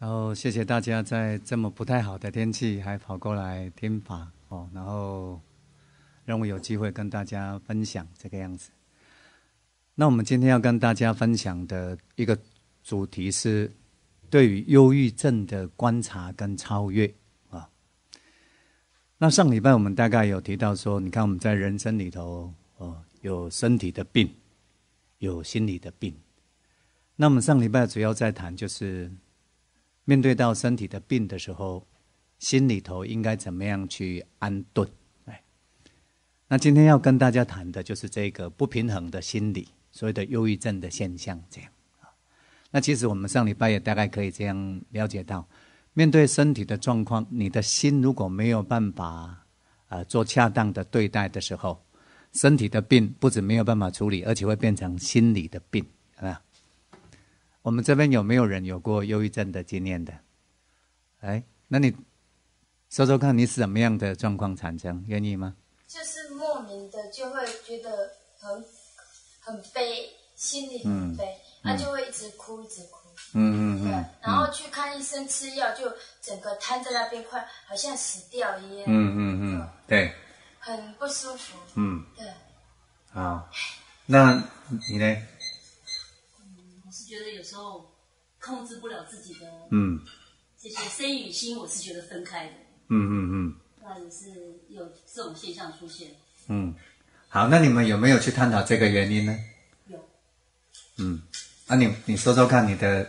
然后谢谢大家在这么不太好的天气还跑过来听法哦。然后让我有机会跟大家分享这个样子。那我们今天要跟大家分享的一个主题是对于忧郁症的观察跟超越啊。那上礼拜我们大概有提到说，你看我们在人生里头哦，有身体的病，有心理的病。那我们上礼拜主要在谈就是。面对到身体的病的时候，心里头应该怎么样去安顿？哎，那今天要跟大家谈的就是这个不平衡的心理，所谓的忧郁症的现象，这样啊。那其实我们上礼拜也大概可以这样了解到，面对身体的状况，你的心如果没有办法啊做恰当的对待的时候，身体的病不止没有办法处理，而且会变成心理的病。我们这边有没有人有过忧郁症的经验的？哎，那你说说看，你是怎么样的状况产生？愿意吗？就是莫名的就会觉得很很悲，心里很悲，那就会一直哭，一直哭。嗯嗯嗯。然后去看医生吃药，就整个瘫在那边，快好像死掉一样。嗯嗯嗯。对。很不舒服。嗯。对。啊，那你呢？觉得有时候控制不了自己的，嗯，这些身与心，我是觉得分开的，嗯嗯嗯，那也是有这种现象出现。嗯，好，那你们有没有去探讨这个原因呢？有。嗯，那你你说说看，你的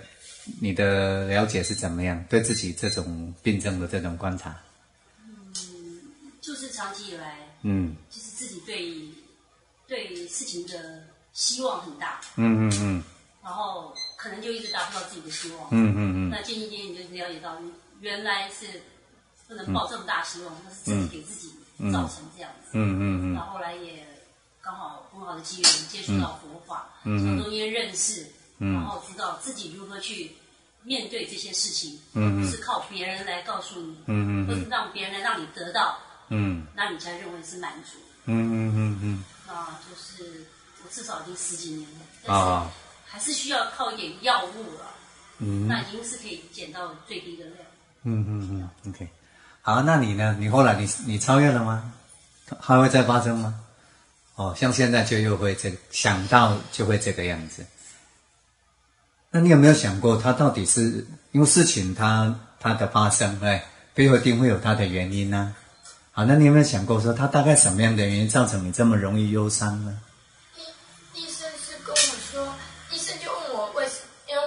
你的了解是怎么样？对自己这种病症的这种观察？嗯，就是长期以来，嗯，就是自己对对事情的希望很大。嗯嗯嗯。然后可能就一直达不到自己的希望。嗯嗯嗯。那渐渐渐渐就是了解到，你原来是不能抱这么大希望，那是自己给自己造成这样子。嗯嗯嗯。然后后来也刚好很好的机缘接触到佛法，从中间认识，然后知道自己如何去面对这些事情，嗯、不是靠别人来告诉你，嗯嗯，不是让别人来让你得到，嗯，那你才认为是满足。嗯嗯嗯嗯。啊，就是我至少已经十几年了。啊。还是需要靠一点药物了，嗯，那已是可以减到最低的量。嗯嗯嗯，OK，好，那你呢？你后来你你超越了吗？还会再发生吗？哦，像现在就又会这想到就会这个样子。那你有没有想过，它到底是因为事情它它的发生，哎，背后一定会有它的原因呢？好，那你有没有想过说，它大概什么样的原因造成你这么容易忧伤呢？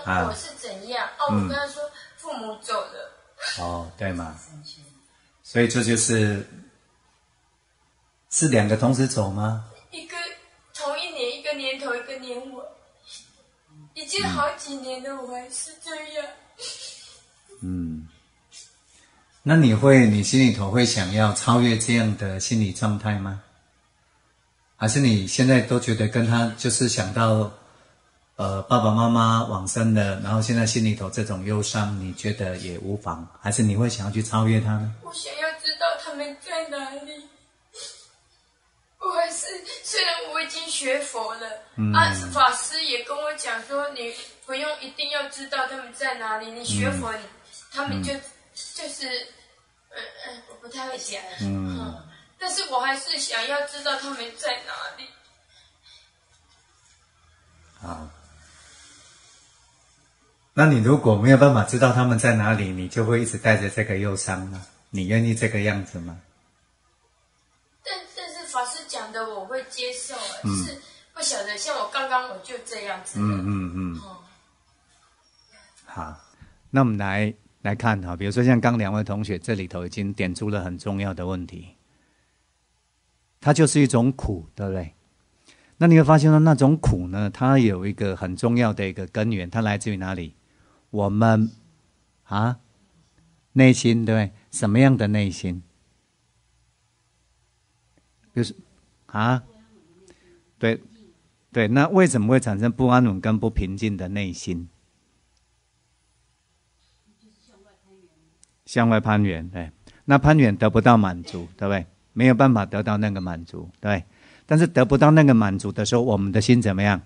我是怎样？哦，我跟他说父母走了。哦，对嘛。所以这就是是两个同时走吗？一个同一年，一个年头，一个年尾，已经好几年的我，是这样。嗯。那你会，你心里头会想要超越这样的心理状态吗？还是你现在都觉得跟他就是想到？呃，爸爸妈妈往生了，然后现在心里头这种忧伤，你觉得也无妨，还是你会想要去超越他呢？我想要知道他们在哪里。我还是虽然我已经学佛了，嗯、啊，法师也跟我讲说，你不用一定要知道他们在哪里。你学佛，他们就就是，呃嗯，我不太会讲，嗯，但是我还是想要知道他们在哪里。啊。那你如果没有办法知道他们在哪里，你就会一直带着这个忧伤吗？你愿意这个样子吗？但但是法师讲的我会接受，就是不晓得。像我刚刚我就这样子。嗯嗯嗯。好，那我们来来看哈，比如说像刚两位同学这里头已经点出了很重要的问题，它就是一种苦，对不对？那你会发现呢，那种苦呢，它有一个很重要的一个根源，它来自于哪里？我们，啊，内心对对？什么样的内心？就是，啊，对，对。那为什么会产生不安稳跟不平静的内心？向外攀援。向外攀援，对。那攀援得不到满足，对不对？没有办法得到那个满足，对。但是得不到那个满足的时候，我们的心怎么样？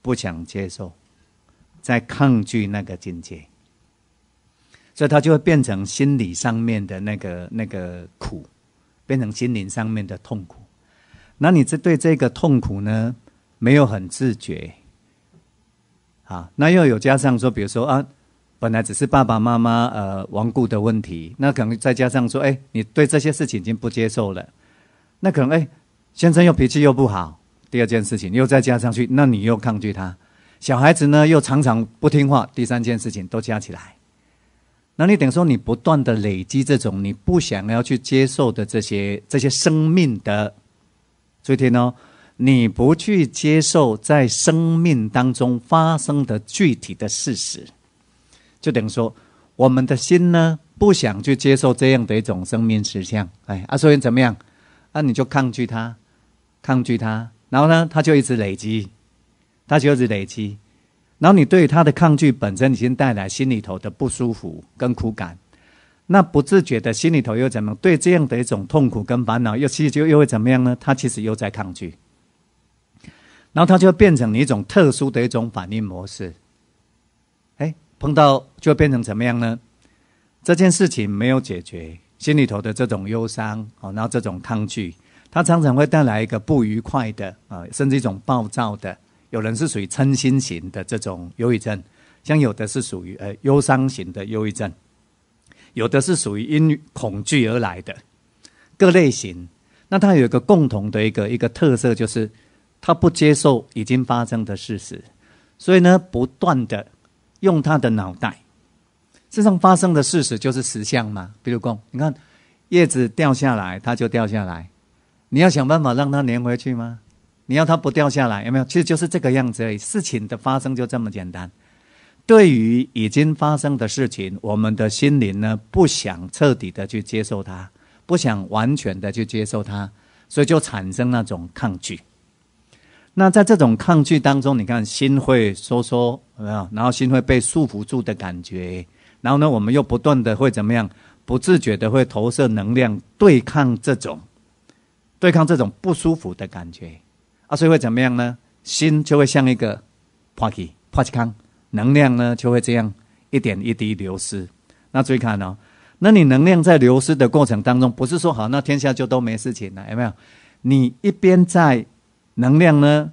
不想接受。在抗拒那个境界，所以它就会变成心理上面的那个那个苦，变成心灵上面的痛苦。那你这对这个痛苦呢，没有很自觉，啊，那又有加上说，比如说啊，本来只是爸爸妈妈呃顽固的问题，那可能再加上说，哎，你对这些事情已经不接受了，那可能哎，先生又脾气又不好，第二件事情又再加上去，那你又抗拒他。小孩子呢又常常不听话，第三件事情都加起来，那你等于说你不断的累积这种你不想要去接受的这些这些生命的注意听哦，你不去接受在生命当中发生的具体的事实，就等于说我们的心呢不想去接受这样的一种生命实相，哎啊，所以怎么样？啊，你就抗拒它，抗拒它，然后呢它就一直累积。那就是累积，然后你对他的抗拒本身已经带来心里头的不舒服跟苦感，那不自觉的心里头又怎么对这样的一种痛苦跟烦恼，又其实就又会怎么样呢？他其实又在抗拒，然后他就变成一种特殊的一种反应模式。哎，碰到就变成怎么样呢？这件事情没有解决，心里头的这种忧伤哦，然后这种抗拒，它常常会带来一个不愉快的啊，甚至一种暴躁的。有人是属于嗔心型的这种忧郁症，像有的是属于呃忧伤型的忧郁症，有的是属于因恐惧而来的各类型。那它有一个共同的一个一个特色，就是它不接受已经发生的事实，所以呢，不断的用它的脑袋，身上发生的事实就是实相嘛。比如说，你看叶子掉下来，它就掉下来，你要想办法让它粘回去吗？你要它不掉下来，有没有？其实就是这个样子。而已。事情的发生就这么简单。对于已经发生的事情，我们的心灵呢，不想彻底的去接受它，不想完全的去接受它，所以就产生那种抗拒。那在这种抗拒当中，你看心会收缩，有没有？然后心会被束缚住的感觉。然后呢，我们又不断的会怎么样？不自觉的会投射能量对抗这种，对抗这种不舒服的感觉。所以会怎么样呢？心就会像一个帕奇帕奇康，能量呢就会这样一点一滴流失。那注意看哦，那你能量在流失的过程当中，不是说好那天下就都没事情了，有没有？你一边在能量呢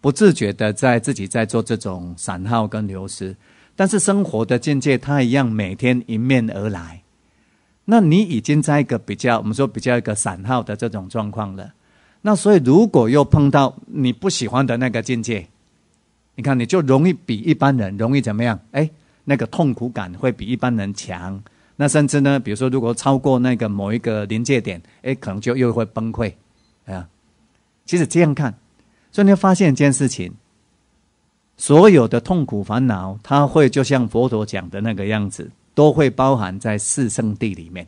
不自觉的在自己在做这种散耗跟流失，但是生活的境界它一样每天迎面而来。那你已经在一个比较我们说比较一个散耗的这种状况了。那所以，如果又碰到你不喜欢的那个境界，你看你就容易比一般人容易怎么样？哎，那个痛苦感会比一般人强。那甚至呢，比如说如果超过那个某一个临界点，哎，可能就又会崩溃。啊，其实这样看，所以你会发现一件事情：所有的痛苦烦恼，它会就像佛陀讲的那个样子，都会包含在四圣地里面，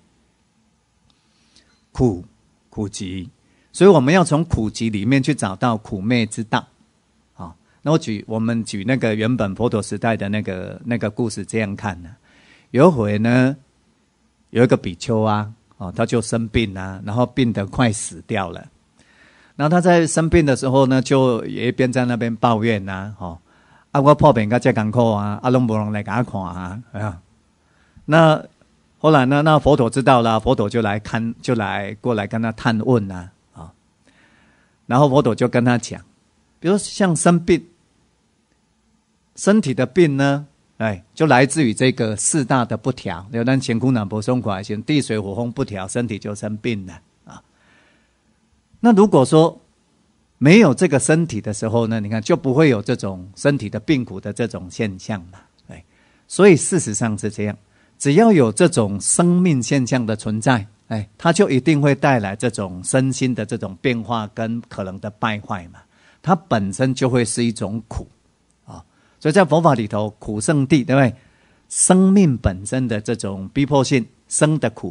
苦、苦集。所以我们要从苦集里面去找到苦灭之道，啊，那我举我们举那个原本佛陀时代的那个那个故事，这样看呢。有一回呢，有一个比丘啊，哦，他就生病啊，然后病得快死掉了。然后他在生病的时候呢，就也一边在那边抱怨呐，哦，啊，我破病噶真艰苦啊，啊，侬不人来噶看啊。啊，那后来呢，那佛陀知道了，佛陀就来看，就来过来跟他探问啊。然后佛陀就跟他讲，比如像生病，身体的病呢，哎，就来自于这个四大的不调，有那前苦南博松垮现地水火风不调，身体就生病了啊。那如果说没有这个身体的时候呢，你看就不会有这种身体的病苦的这种现象了，哎，所以事实上是这样，只要有这种生命现象的存在。哎，它就一定会带来这种身心的这种变化跟可能的败坏嘛，它本身就会是一种苦啊。所以在佛法里头，苦圣地，对不对？生命本身的这种逼迫性，生的苦；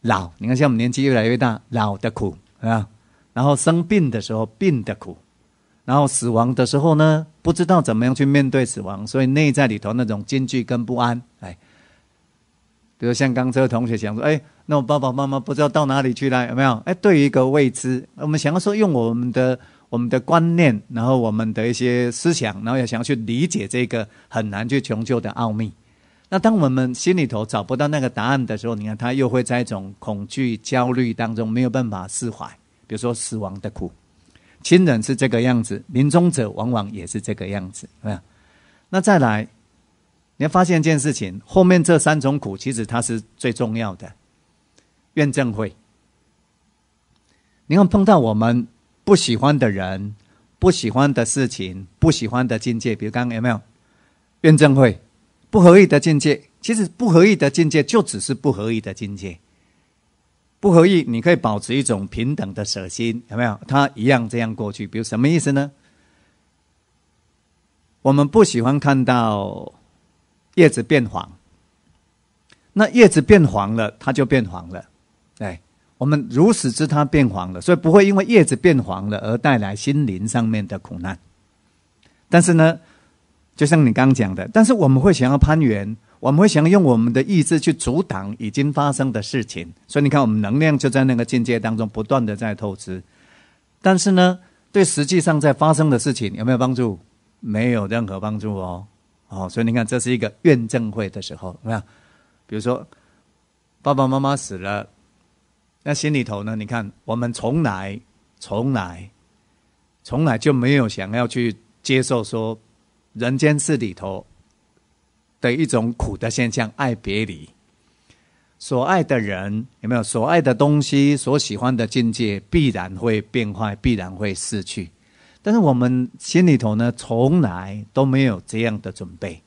老，你看像我们年纪越来越大，老的苦啊。然后生病的时候，病的苦；然后死亡的时候呢，不知道怎么样去面对死亡，所以内在里头那种惊惧跟不安。哎，比如像刚才有同学讲说，哎。那我爸爸妈妈不知道到哪里去了，有没有？哎，对于一个未知，我们想要说用我们的我们的观念，然后我们的一些思想，然后也想要去理解这个很难去穷究的奥秘。那当我们心里头找不到那个答案的时候，你看他又会在一种恐惧、焦虑当中没有办法释怀。比如说死亡的苦，亲人是这个样子，临终者往往也是这个样子，没有？那再来，你要发现一件事情，后面这三种苦其实它是最重要的。辩证会，你看碰到我们不喜欢的人、不喜欢的事情、不喜欢的境界，比如刚刚有没有？辩证会，不合意的境界，其实不合意的境界就只是不合意的境界。不合意，你可以保持一种平等的舍心，有没有？他一样这样过去。比如什么意思呢？我们不喜欢看到叶子变黄，那叶子变黄了，它就变黄了。我们如此之，它变黄了，所以不会因为叶子变黄了而带来心灵上面的苦难。但是呢，就像你刚讲的，但是我们会想要攀援，我们会想要用我们的意志去阻挡已经发生的事情。所以你看，我们能量就在那个境界当中不断的在透支。但是呢，对实际上在发生的事情有没有帮助？没有任何帮助哦。哦，所以你看，这是一个怨证会的时候，有没有？比如说，爸爸妈妈死了。那心里头呢？你看，我们从来、从来、从来就没有想要去接受说，人间世里头的一种苦的现象——爱别离。所爱的人有没有？所爱的东西，所喜欢的境界，必然会变坏，必然会失去。但是我们心里头呢，从来都没有这样的准备。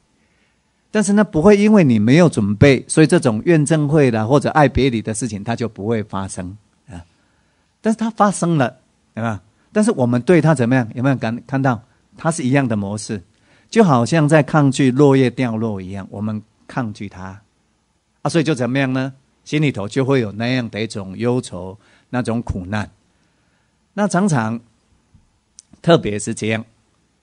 但是呢，不会因为你没有准备，所以这种怨憎会的或者爱别离的事情，它就不会发生啊。但是它发生了，对吧？但是我们对它怎么样？有没有感看到？它是一样的模式，就好像在抗拒落叶掉落一样，我们抗拒它啊，所以就怎么样呢？心里头就会有那样的一种忧愁，那种苦难。那常常，特别是这样。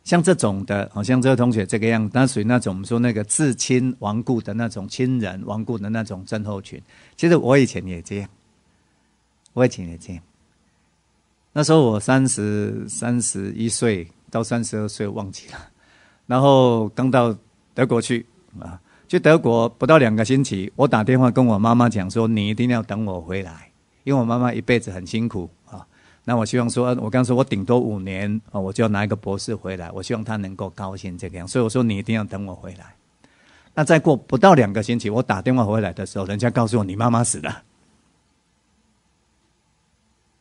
像这种的，好像这个同学这个样，他属于那种我们说那个至亲亡故的那种亲人亡故的那种症候群。其实我以前也这样，我以前也这样。那时候我三十三十一岁到三十二岁，忘记了。然后刚到德国去啊，去德国不到两个星期，我打电话跟我妈妈讲说：“你一定要等我回来，因为我妈妈一辈子很辛苦。”那我希望说，我刚说，我顶多五年啊，我就要拿一个博士回来。我希望他能够高兴这个样，所以我说你一定要等我回来。那再过不到两个星期，我打电话回来的时候，人家告诉我你妈妈死了。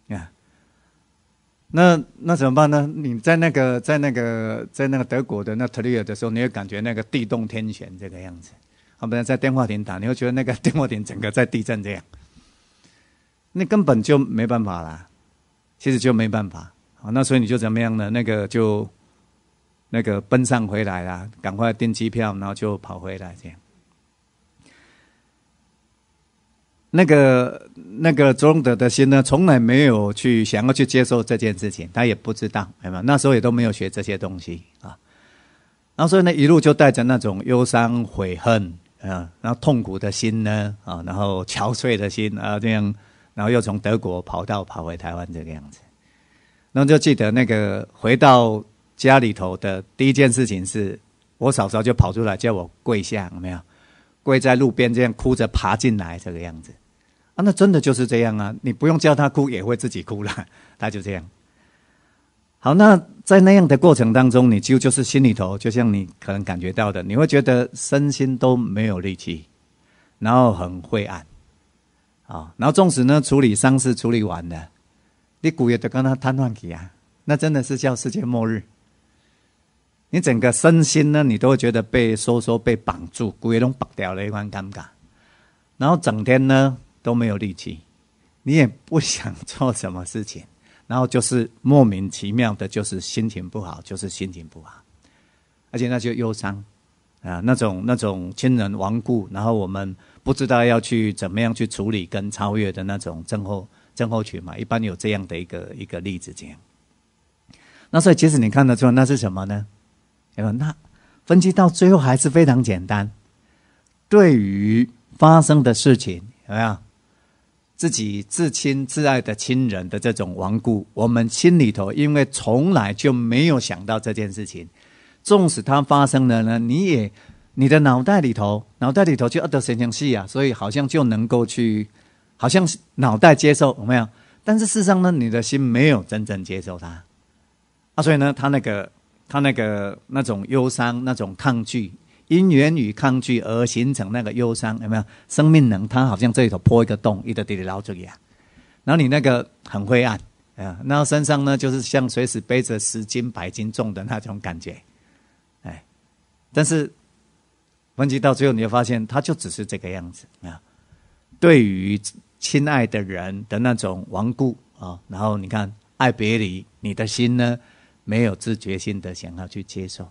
呀，那那怎么办呢？你在那个在那个在那个德国的那特里尔的时候，你会感觉那个地动天旋这个样子。好，不然在电话亭打，你会觉得那个电话亭整个在地震这样。那根本就没办法啦。其实就没办法，啊，那所以你就怎么样呢？那个就，那个奔丧回来了，赶快订机票，然后就跑回来这样。那个那个中德的心呢，从来没有去想要去接受这件事情，他也不知道，那时候也都没有学这些东西啊。然后所以呢，一路就带着那种忧伤、悔恨啊，然后痛苦的心呢，啊，然后憔悴的心啊，这样。然后又从德国跑到跑回台湾这个样子，然后就记得那个回到家里头的第一件事情是，我嫂嫂就跑出来叫我跪下，有没有？跪在路边这样哭着爬进来这个样子，啊，那真的就是这样啊！你不用叫他哭也会自己哭了，他就这样。好，那在那样的过程当中，你就就是心里头就像你可能感觉到的，你会觉得身心都没有力气，然后很灰暗。啊，然后纵使呢处理伤势处理完了，你骨也得跟他瘫痪起啊，那真的是叫世界末日。你整个身心呢，你都觉得被收缩、被绑住，骨也都拔掉了一番尴尬，然后整天呢都没有力气，你也不想做什么事情，然后就是莫名其妙的，就是心情不好，就是心情不好，而且那就忧伤啊，那种那种亲人亡故，然后我们。不知道要去怎么样去处理跟超越的那种症候症候群嘛？一般有这样的一个一个例子，这样。那所以其实你看得出那是什么呢？有？那分析到最后还是非常简单。对于发生的事情，有没有？自己至亲至爱的亲人的这种亡故，我们心里头因为从来就没有想到这件事情，纵使它发生了呢，你也。你的脑袋里头，脑袋里头就二的神经系啊，所以好像就能够去，好像脑袋接受有没有？但是事实上呢，你的心没有真正接受它，啊，所以呢，他那个他那个那种忧伤，那种抗拒，因缘与抗拒而形成那个忧伤，有没有？生命能它好像这里头破一个洞，一直滴滴流出去啊，然后你那个很灰暗，啊，然后身上呢就是像随时背着十斤、百斤重的那种感觉，哎，但是。问题到最后你会发现，他就只是这个样子啊。对于亲爱的人的那种顽固啊，然后你看爱别离，你的心呢没有自觉性的想要去接受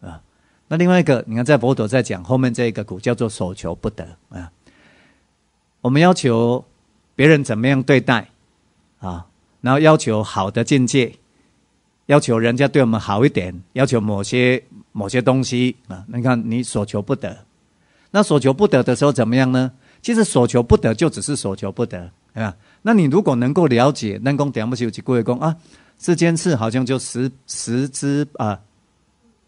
啊。那另外一个，你看在佛陀在讲后面这一个苦叫做所求不得啊。我们要求别人怎么样对待啊，然后要求好的境界，要求人家对我们好一点，要求某些。某些东西啊，你看你所求不得，那所求不得的时候怎么样呢？其实所求不得就只是所求不得，对吧？那你如果能够了解，能攻点不起就归功啊，这件事好像就十十之啊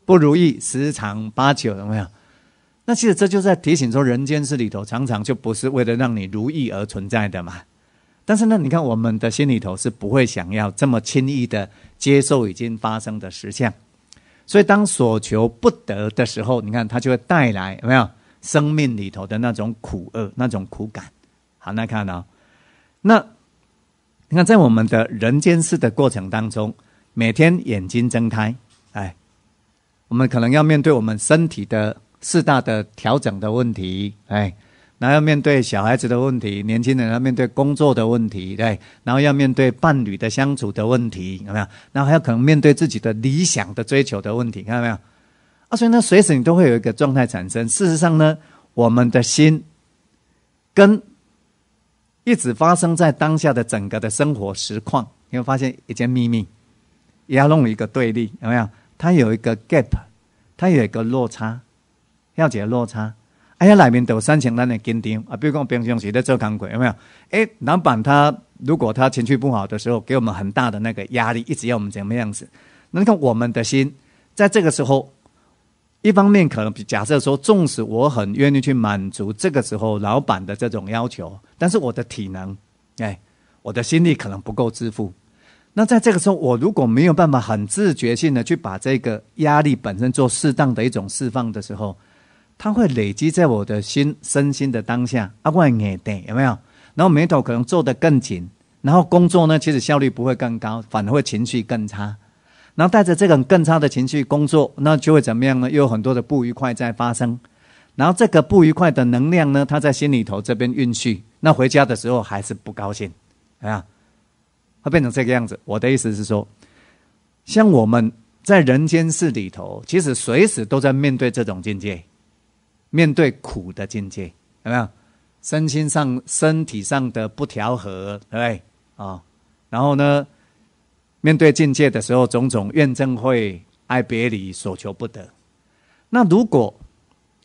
不如意十常八九，有没有？那其实这就在提醒说，人间事里头常常就不是为了让你如意而存在的嘛。但是呢，你看我们的心里头是不会想要这么轻易的接受已经发生的实相。所以，当所求不得的时候，你看它就会带来有没有生命里头的那种苦厄、那种苦感。好，那看啊。那你看，在我们的人间世的过程当中，每天眼睛睁开，哎，我们可能要面对我们身体的四大的调整的问题，哎。然后要面对小孩子的问题，年轻人要面对工作的问题，对，然后要面对伴侣的相处的问题，有没有？然后还要可能面对自己的理想的追求的问题，看到没有？啊，所以呢，随时你都会有一个状态产生。事实上呢，我们的心跟一直发生在当下的整个的生活实况，你会发现一件秘密：，也要弄一个对立，有没有？它有一个 gap，它有一个落差，要解落差。哎呀，里面有三千多的跟定啊！比如讲，平常时在做干果，有没有？哎，老板他如果他情绪不好的时候，给我们很大的那个压力，一直要我们怎么样子？那看我们的心，在这个时候，一方面可能假设说，纵使我很愿意去满足这个时候老板的这种要求，但是我的体能，哎，我的心力可能不够支付。那在这个时候，我如果没有办法很自觉性的去把这个压力本身做适当的一种释放的时候。它会累积在我的心身心的当下，啊，怪眼定有没有？然后眉头可能皱得更紧，然后工作呢，其实效率不会更高，反而会情绪更差。然后带着这种更差的情绪工作，那就会怎么样呢？又有很多的不愉快在发生。然后这个不愉快的能量呢，它在心里头这边运去，那回家的时候还是不高兴，啊，会变成这个样子。我的意思是说，像我们在人间世里头，其实随时都在面对这种境界。面对苦的境界，有没有身心上、身体上的不调和，对不对？啊，然后呢，面对境界的时候，种种怨憎会、爱别离、所求不得。那如果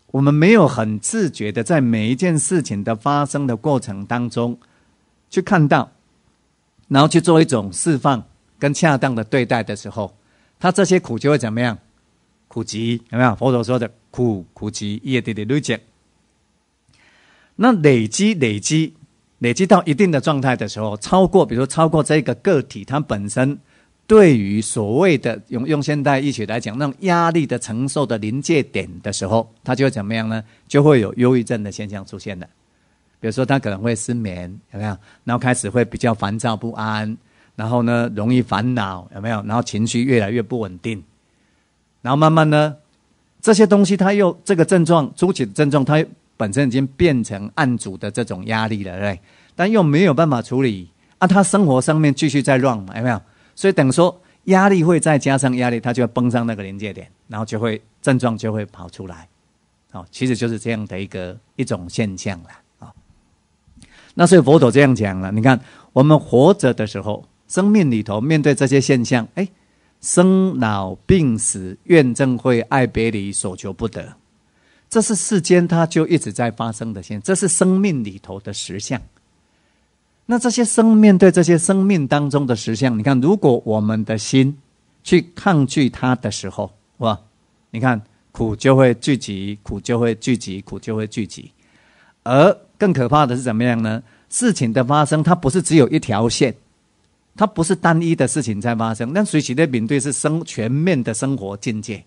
我们没有很自觉的，在每一件事情的发生的过程当中去看到，然后去做一种释放跟恰当的对待的时候，他这些苦就会怎么样？苦集有没有？佛祖说的苦，苦集业的的累积。那累积、累积、累积到一定的状态的时候，超过，比如说超过这个个体它本身对于所谓的用用现代医学来讲那种压力的承受的临界点的时候，它就怎么样呢？就会有忧郁症的现象出现的。比如说，它可能会失眠，有没有？然后开始会比较烦躁不安，然后呢，容易烦恼，有没有？然后情绪越来越不稳定。然后慢慢呢，这些东西它又这个症状，初期症状，它本身已经变成案组的这种压力了，对。但又没有办法处理啊，他生活上面继续在乱嘛，有没有？所以等于说压力会再加上压力，他就会崩上那个临界点，然后就会症状就会跑出来。哦，其实就是这样的一个一种现象了啊。那以佛陀这样讲了，你看我们活着的时候，生命里头面对这些现象，哎。生老病死、怨憎会、爱别离、所求不得，这是世间它就一直在发生的现，这是生命里头的实相。那这些生面对这些生命当中的实相，你看，如果我们的心去抗拒它的时候，哇，你看苦就会聚集，苦就会聚集，苦就会聚集。而更可怕的是怎么样呢？事情的发生，它不是只有一条线。它不是单一的事情在发生，那水洗的品队是生全面的生活境界。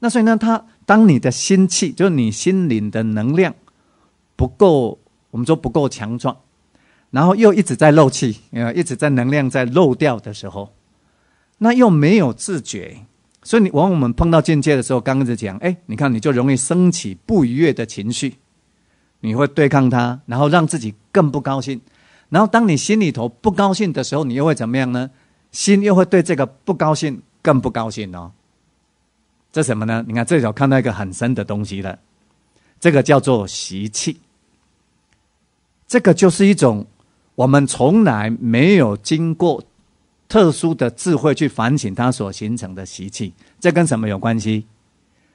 那所以呢，它当你的心气，就是你心灵的能量不够，我们说不够强壮，然后又一直在漏气，呃，一直在能量在漏掉的时候，那又没有自觉，所以你往往我们碰到境界的时候，刚刚在讲，哎，你看你就容易升起不愉悦的情绪，你会对抗它，然后让自己更不高兴。然后，当你心里头不高兴的时候，你又会怎么样呢？心又会对这个不高兴更不高兴哦。这什么呢？你看，这时候看到一个很深的东西了。这个叫做习气。这个就是一种我们从来没有经过特殊的智慧去反省它所形成的习气。这跟什么有关系？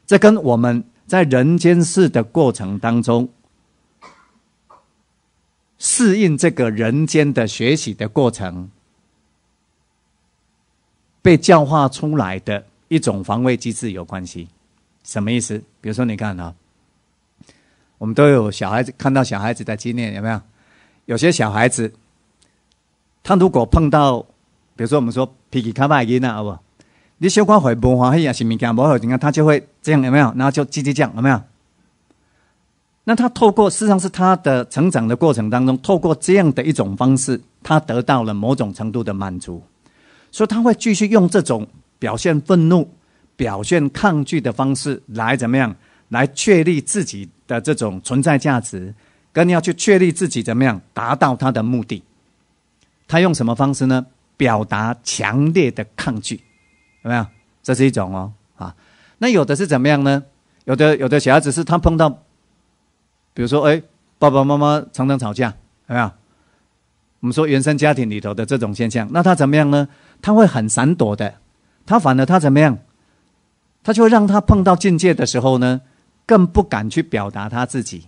这跟我们在人间世的过程当中。适应这个人间的学习的过程，被教化出来的一种防卫机制有关系，什么意思？比如说，你看啊，我们都有小孩子，看到小孩子的经验有没有？有些小孩子，他如果碰到，比如说我们说脾气卡外劲啊，好不？你小夸会不欢喜，也是物件不好，你看他就会这样有没有？然后就叽叽讲有没有？那他透过，事实上是他的成长的过程当中，透过这样的一种方式，他得到了某种程度的满足，所以他会继续用这种表现愤怒、表现抗拒的方式来怎么样，来确立自己的这种存在价值，跟要去确立自己怎么样达到他的目的。他用什么方式呢？表达强烈的抗拒，有没有？这是一种哦啊。那有的是怎么样呢？有的有的小孩子是他碰到。比如说，哎，爸爸妈妈常常吵架，有没有？我们说原生家庭里头的这种现象，那他怎么样呢？他会很闪躲的，他反而他怎么样？他就让他碰到境界的时候呢，更不敢去表达他自己。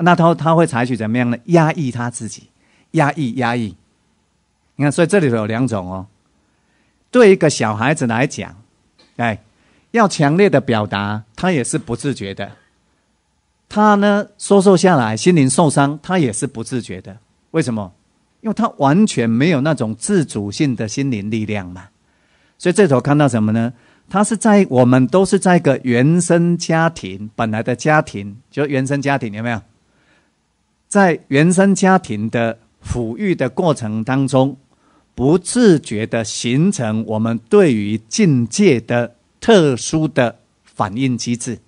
那他他会采取怎么样呢？压抑他自己，压抑，压抑。你看，所以这里头有两种哦。对一个小孩子来讲，哎，要强烈的表达，他也是不自觉的。他呢，收受下来心灵受伤，他也是不自觉的。为什么？因为他完全没有那种自主性的心灵力量嘛。所以这时候看到什么呢？他是在我们都是在一个原生家庭，本来的家庭，就原生家庭，有没有？在原生家庭的抚育的过程当中，不自觉的形成我们对于境界的特殊的反应机制。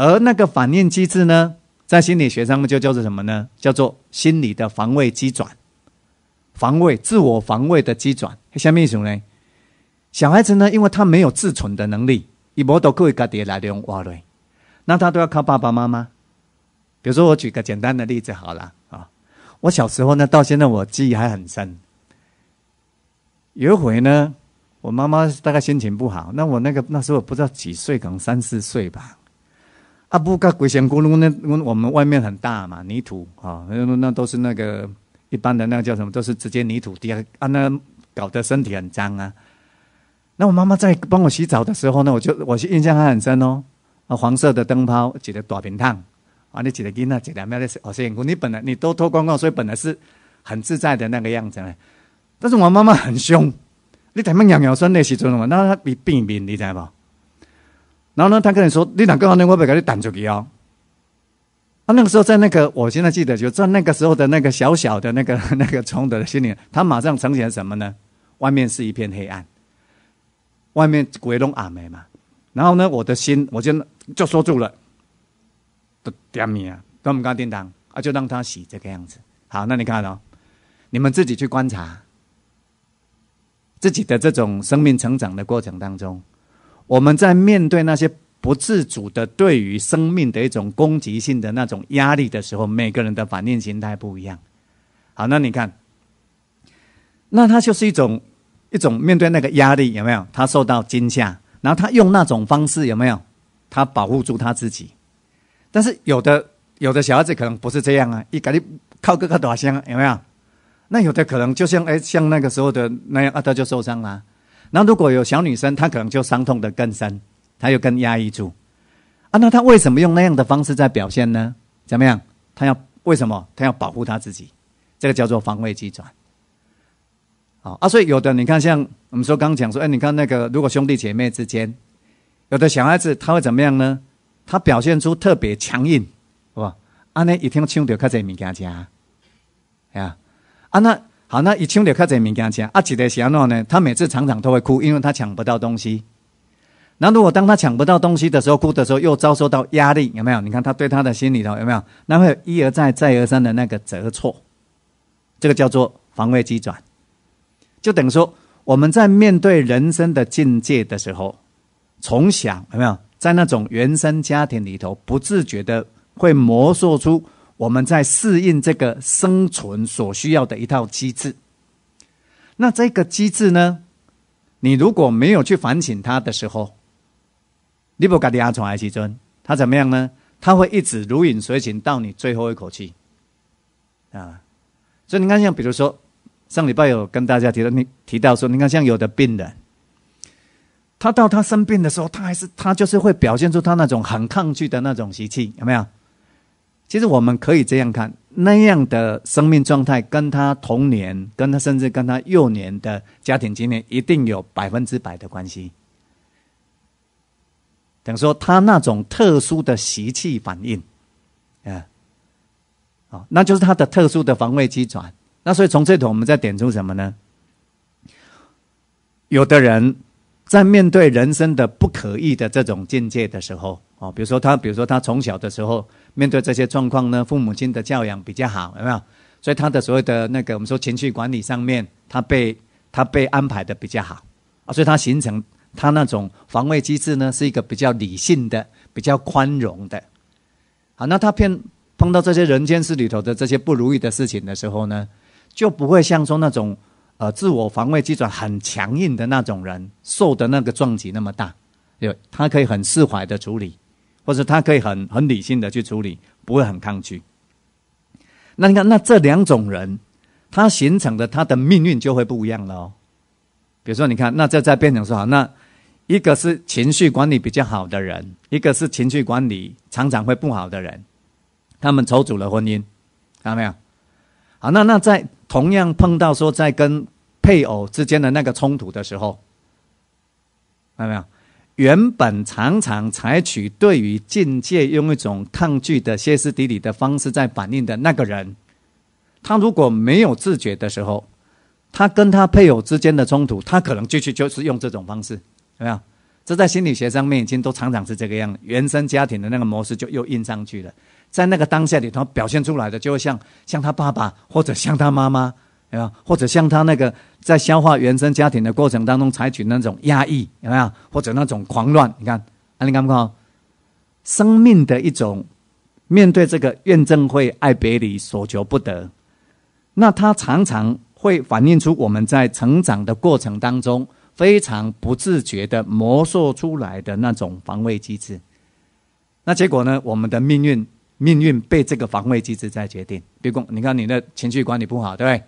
而那个反应机制呢，在心理学上就叫做什么呢？叫做心理的防卫机转，防卫、自我防卫的机转是面意思呢？小孩子呢，因为他没有自存的能力，伊无都靠家爹来用话嘞，那他都要靠爸爸妈妈。比如说，我举个简单的例子好了啊。我小时候呢，到现在我记忆还很深。有一回呢，我妈妈大概心情不好，那我那个那时候不知道几岁，可能三四岁吧。啊不，噶鬼仙姑路那我们外面很大嘛，泥土啊，那那都是那个一般的那个叫什么，都是直接泥土地啊，那搞得身体很脏啊。那我妈妈在帮我洗澡的时候呢，我就我是印象还很深哦。啊，黄色的灯泡，挤得大平烫啊，你几得囡仔洗两面的，好辛苦。你本来你都脱光光，所以本来是很自在的那个样子。呢。但是我妈妈很凶，你在乜咬咬酸的时候嘛，那比病面，你知吗？然后呢，他跟你说：“你哪敢？我不给你弹出去哦。”他那个时候在那个，我现在记得就在那个时候的那个小小的那个 那个虫的心里，他马上呈现什么呢？外面是一片黑暗，外面鬼龙阿梅嘛。然后呢，我的心我就就说住了。点名，啊，我不搞订单啊，就让他洗这个样子。好，那你看哦，你们自己去观察自己的这种生命成长的过程当中。我们在面对那些不自主的、对于生命的一种攻击性的那种压力的时候，每个人的反应形态不一样。好，那你看，那他就是一种一种面对那个压力，有没有？他受到惊吓，然后他用那种方式，有没有？他保护住他自己。但是有的有的小孩子可能不是这样啊，一赶紧靠哥哥打先有没有？那有的可能就像哎像那个时候的那样啊，他就受伤了。那如果有小女生，她可能就伤痛的更深，她又更压抑住啊。那她为什么用那样的方式在表现呢？怎么样？她要为什么？她要保护她自己，这个叫做防卫机转。好啊，所以有的你看，像我们说刚讲说，哎，你看那个如果兄弟姐妹之间，有的小孩子他会怎么样呢？他表现出特别强硬，是吧？啊，那一天抢到开这物件钱，呀啊那。好，那一抢到卡济物件钱，啊，一个时候呢，他每次常常都会哭，因为他抢不到东西。那如果当他抢不到东西的时候，哭的时候又遭受到压力，有没有？你看他对他的心里头有没有？那会一而再，再而三的那个折错，这个叫做防卫机转。就等于说，我们在面对人生的境界的时候，从小有没有在那种原生家庭里头，不自觉的会磨塑出。我们在适应这个生存所需要的一套机制。那这个机制呢？你如果没有去反省它的时候，你不家的阿从埃及尊，它怎么样呢？它会一直如影随形到你最后一口气啊！所以你看，像比如说，上礼拜有跟大家提到，你提到说，你看像有的病人。他到他生病的时候，他还是他就是会表现出他那种很抗拒的那种习气，有没有？其实我们可以这样看，那样的生命状态跟他童年、跟他甚至跟他幼年的家庭经验一定有百分之百的关系。等于说，他那种特殊的习气反应，啊，好，那就是他的特殊的防卫机转。那所以从这头，我们再点出什么呢？有的人在面对人生的不可逆的这种境界的时候，哦，比如说他，比如说他从小的时候。面对这些状况呢，父母亲的教养比较好，有没有？所以他的所谓的那个我们说情绪管理上面，他被他被安排的比较好啊，所以他形成他那种防卫机制呢，是一个比较理性的、比较宽容的。好，那他碰碰到这些人间事里头的这些不如意的事情的时候呢，就不会像说那种呃自我防卫机制很强硬的那种人受的那个撞击那么大，有他可以很释怀的处理。或是他可以很很理性的去处理，不会很抗拒。那你看，那这两种人，他形成的他的命运就会不一样了哦。比如说，你看，那这在变成说，好，那一个是情绪管理比较好的人，一个是情绪管理常常会不好的人，他们重组了婚姻，看到没有？好，那那在同样碰到说在跟配偶之间的那个冲突的时候，看到没有？原本常常采取对于境界用一种抗拒的歇斯底里的方式在反应的那个人，他如果没有自觉的时候，他跟他配偶之间的冲突，他可能继续就是用这种方式，有没有？这在心理学上面已经都常常是这个样，原生家庭的那个模式就又印上去了，在那个当下里头表现出来的，就会像像他爸爸或者像他妈妈，有没有？或者像他那个。在消化原生家庭的过程当中，采取那种压抑，有没有？或者那种狂乱？你看，啊，你看过生命的一种面对这个怨憎会、爱别离、所求不得，那他常常会反映出我们在成长的过程当中非常不自觉的磨塑出来的那种防卫机制。那结果呢？我们的命运，命运被这个防卫机制在决定。比如，你看你的情绪管理不好，对不对？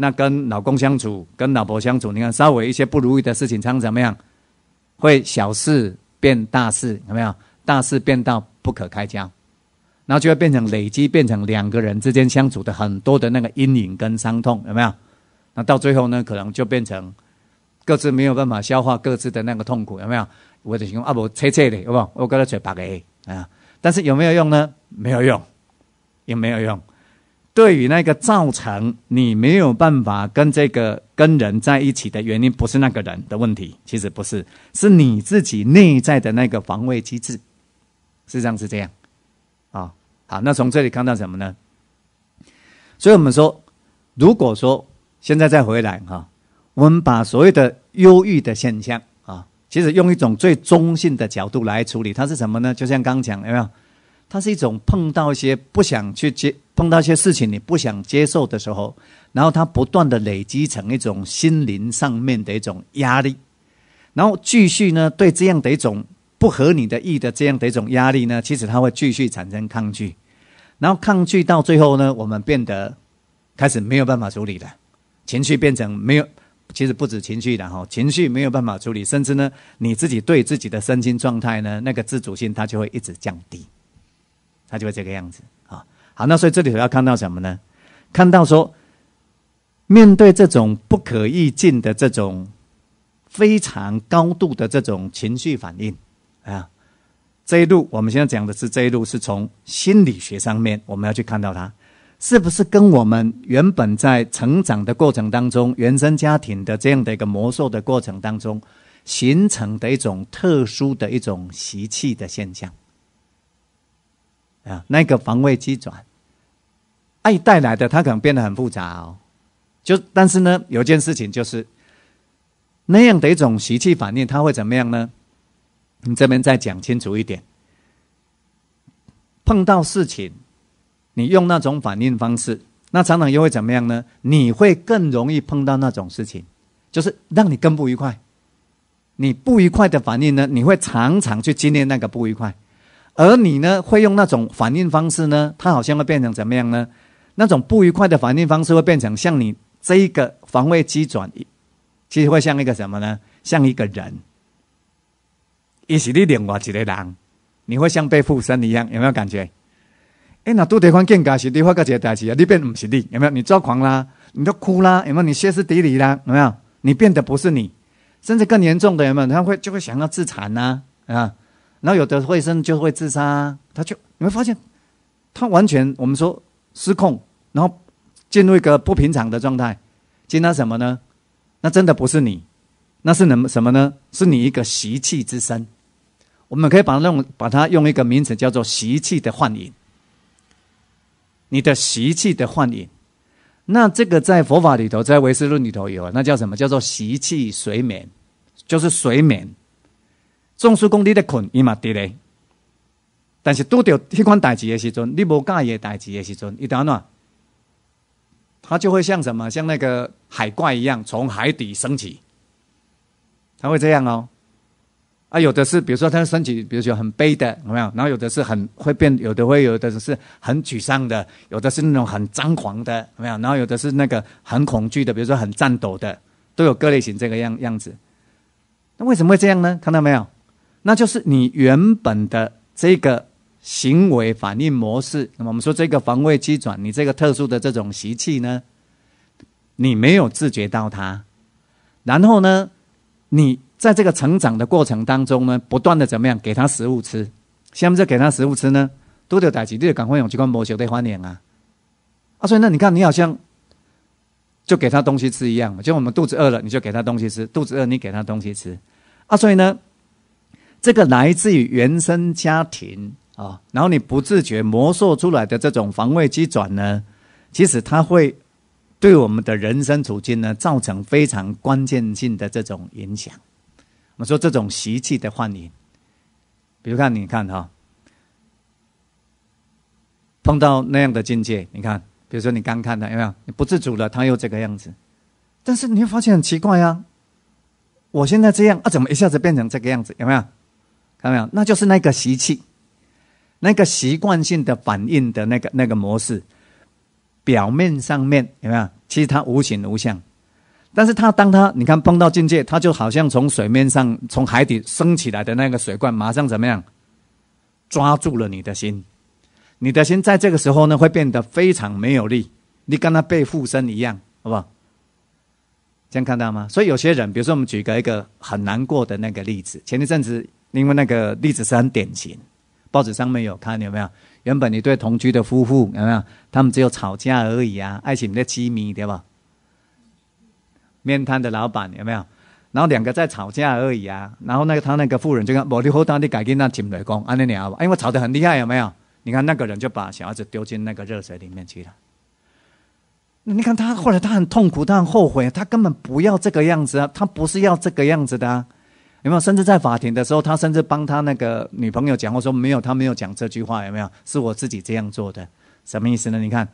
那跟老公相处，跟老婆相处，你看稍微一些不如意的事情，常怎么样，会小事变大事，有没有？大事变到不可开交，然后就会变成累积，变成两个人之间相处的很多的那个阴影跟伤痛，有没有？那到最后呢，可能就变成各自没有办法消化各自的那个痛苦，有没有？我的情况啊，婆切切的有不有？我跟他做白的啊，但是有没有用呢？没有用，有没有用？对于那个造成你没有办法跟这个跟人在一起的原因，不是那个人的问题，其实不是，是你自己内在的那个防卫机制，事实上是这样，啊，好，那从这里看到什么呢？所以我们说，如果说现在再回来哈，我们把所谓的忧郁的现象啊，其实用一种最中性的角度来处理，它是什么呢？就像刚讲，有没有？它是一种碰到一些不想去接碰到一些事情你不想接受的时候，然后它不断的累积成一种心灵上面的一种压力，然后继续呢对这样的一种不合你的意的这样的一种压力呢，其实它会继续产生抗拒，然后抗拒到最后呢，我们变得开始没有办法处理了，情绪变成没有，其实不止情绪的哈，情绪没有办法处理，甚至呢你自己对自己的身心状态呢，那个自主性它就会一直降低。他就会这个样子啊，好，那所以这里头要看到什么呢？看到说，面对这种不可预见的这种非常高度的这种情绪反应啊，这一路我们现在讲的是这一路是从心理学上面我们要去看到它是不是跟我们原本在成长的过程当中原生家庭的这样的一个魔兽的过程当中形成的一种特殊的一种习气的现象。啊，那个防卫机转，爱带来的，它可能变得很复杂哦。就但是呢，有件事情就是那样的一种习气反应，它会怎么样呢？你这边再讲清楚一点。碰到事情，你用那种反应方式，那常常又会怎么样呢？你会更容易碰到那种事情，就是让你更不愉快。你不愉快的反应呢，你会常常去经历那个不愉快。而你呢，会用那种反应方式呢？它好像会变成怎么样呢？那种不愉快的反应方式会变成像你这一个防卫机转，其实会像一个什么呢？像一个人，也是你另外一个人，你会像被附身一样，有没有感觉？哎，那杜德宽更加是你发个这个代志啊，你变不是你，有没有？你抓狂啦，你都哭啦，有没有？你歇斯底里啦，有没有？你变得不是你，甚至更严重的人们，他会就会想要自残呐，啊。然后有的会生就会自杀，他就，你会发现，他完全我们说失控，然后进入一个不平常的状态，进到什么呢？那真的不是你，那是能什么呢？是你一个习气之身，我们可以把那种把它用一个名词叫做习气的幻影，你的习气的幻影，那这个在佛法里头，在唯识论里头有，那叫什么？叫做习气随眠，就是随眠。总是讲你在困，伊嘛对嘞。但是拄着迄款代志的时阵，你无驾驭代志的时阵，伊当哪，他就会像什么？像那个海怪一样，从海底升起。他会这样哦。啊，有的是，比如说他身体，比如说很悲的，有没有？然后有的是很会变，有的会有的是很沮丧的，有的是那种很张狂的，有没有？然后有的是那个很恐惧的，比如说很颤抖的，都有各类型这个样样子。那为什么会这样呢？看到没有？那就是你原本的这个行为反应模式。那么我们说这个防卫机转，你这个特殊的这种习气呢，你没有自觉到它。然后呢，你在这个成长的过程当中呢，不断的怎么样，给它食物吃。现在给它食物吃呢，多点打击，你就赶快用这款模型来欢迎啊！啊，所以那你看，你好像就给它东西吃一样嘛。就我们肚子饿了，你就给它东西吃；肚子饿，你给它东西吃。啊，所以呢。这个来自于原生家庭啊，然后你不自觉磨受出来的这种防卫机转呢，其实它会对我们的人生处境呢造成非常关键性的这种影响。我们说这种习气的幻影，比如看你看哈，碰到那样的境界，你看，比如说你刚看的有没有？你不自主了，他又这个样子，但是你会发现很奇怪啊，我现在这样啊，怎么一下子变成这个样子？有没有？看到没有？那就是那个习气，那个习惯性的反应的那个那个模式。表面上面有没有？其实它无形无相，但是它，当他你看碰到境界，它就好像从水面上从海底升起来的那个水罐，马上怎么样？抓住了你的心，你的心在这个时候呢会变得非常没有力，你跟他被附身一样，好不好？这样看到吗？所以有些人，比如说我们举个一个很难过的那个例子，前一阵子。因为那个例子是很典型，报纸上面有看有没有？原本你对同居的夫妇有没有？他们只有吵架而已啊，爱情的机密对吧？面摊的老板有没有？然后两个在吵架而已啊，然后那个他那个妇人就讲：“我以后当你改跟那清雷公，安尼聊吧，因为吵得很厉害有没有？”你看那个人就把小孩子丢进那个热水里面去了。你看他后来他很痛苦，他很后悔，他根本不要这个样子啊，他不是要这个样子的。啊。有没有？甚至在法庭的时候，他甚至帮他那个女朋友讲话，说没有，他没有讲这句话。有没有？是我自己这样做的，什么意思呢？你看，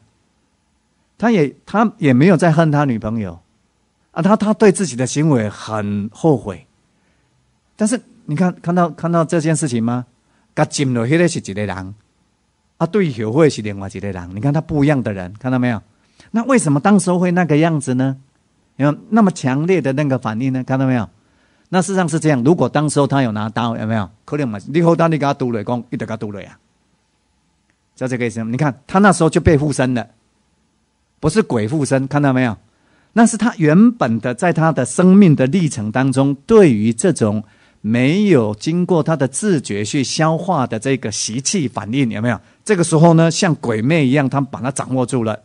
他也他也没有在恨他女朋友啊，他他对自己的行为很后悔。但是你看，看到看到这件事情吗？他进了，那个是一个人，啊，对学会是另外一个人。你看他不一样的人，看到没有？那为什么当时会那个样子呢？有那么强烈的那个反应呢？看到没有？那事实上是这样，如果当时候他有拿刀，有没有可能嘛？你后头你给他读了，讲一点给他读了呀，就这个意思。你看他那时候就被附身了，不是鬼附身，看到没有？那是他原本的，在他的生命的历程当中，对于这种没有经过他的自觉去消化的这个习气反应，有没有？这个时候呢，像鬼魅一样，他把他掌握住了，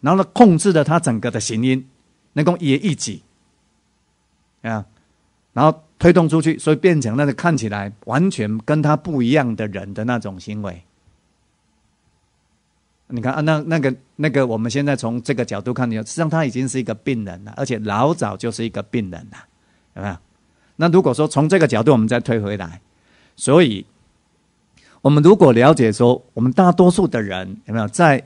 然后呢，控制了他整个的行音，能够也一己啊。然后推动出去，所以变成那个看起来完全跟他不一样的人的那种行为。你看啊，那那个那个，我们现在从这个角度看，你实际上他已经是一个病人了，而且老早就是一个病人了，有没有？那如果说从这个角度，我们再推回来，所以，我们如果了解说，我们大多数的人有没有在？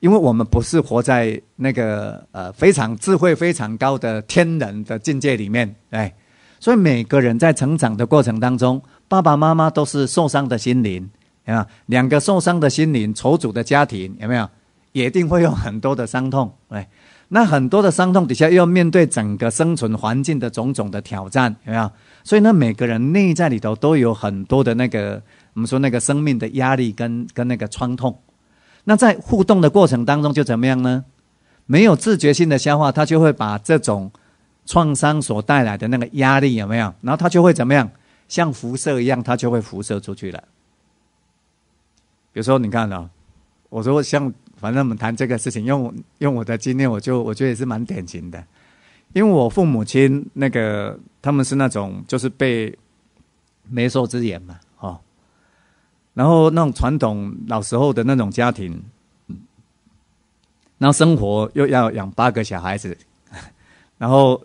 因为我们不是活在那个呃非常智慧、非常高的天人的境界里面，哎。所以每个人在成长的过程当中，爸爸妈妈都是受伤的心灵啊，两个受伤的心灵，重组的家庭有没有？也一定会有很多的伤痛，哎，那很多的伤痛底下又要面对整个生存环境的种种的挑战，有没有？所以呢，每个人内在里头都有很多的那个，我们说那个生命的压力跟跟那个创痛。那在互动的过程当中，就怎么样呢？没有自觉性的消化，他就会把这种。创伤所带来的那个压力有没有？然后他就会怎么样？像辐射一样，他就会辐射出去了。比如说，你看哦，我说像，反正我们谈这个事情，用用我的经验，我就我觉得也是蛮典型的。因为我父母亲那个他们是那种就是被媒妁之言嘛，哦，然后那种传统老时候的那种家庭，然后生活又要养八个小孩子，然后。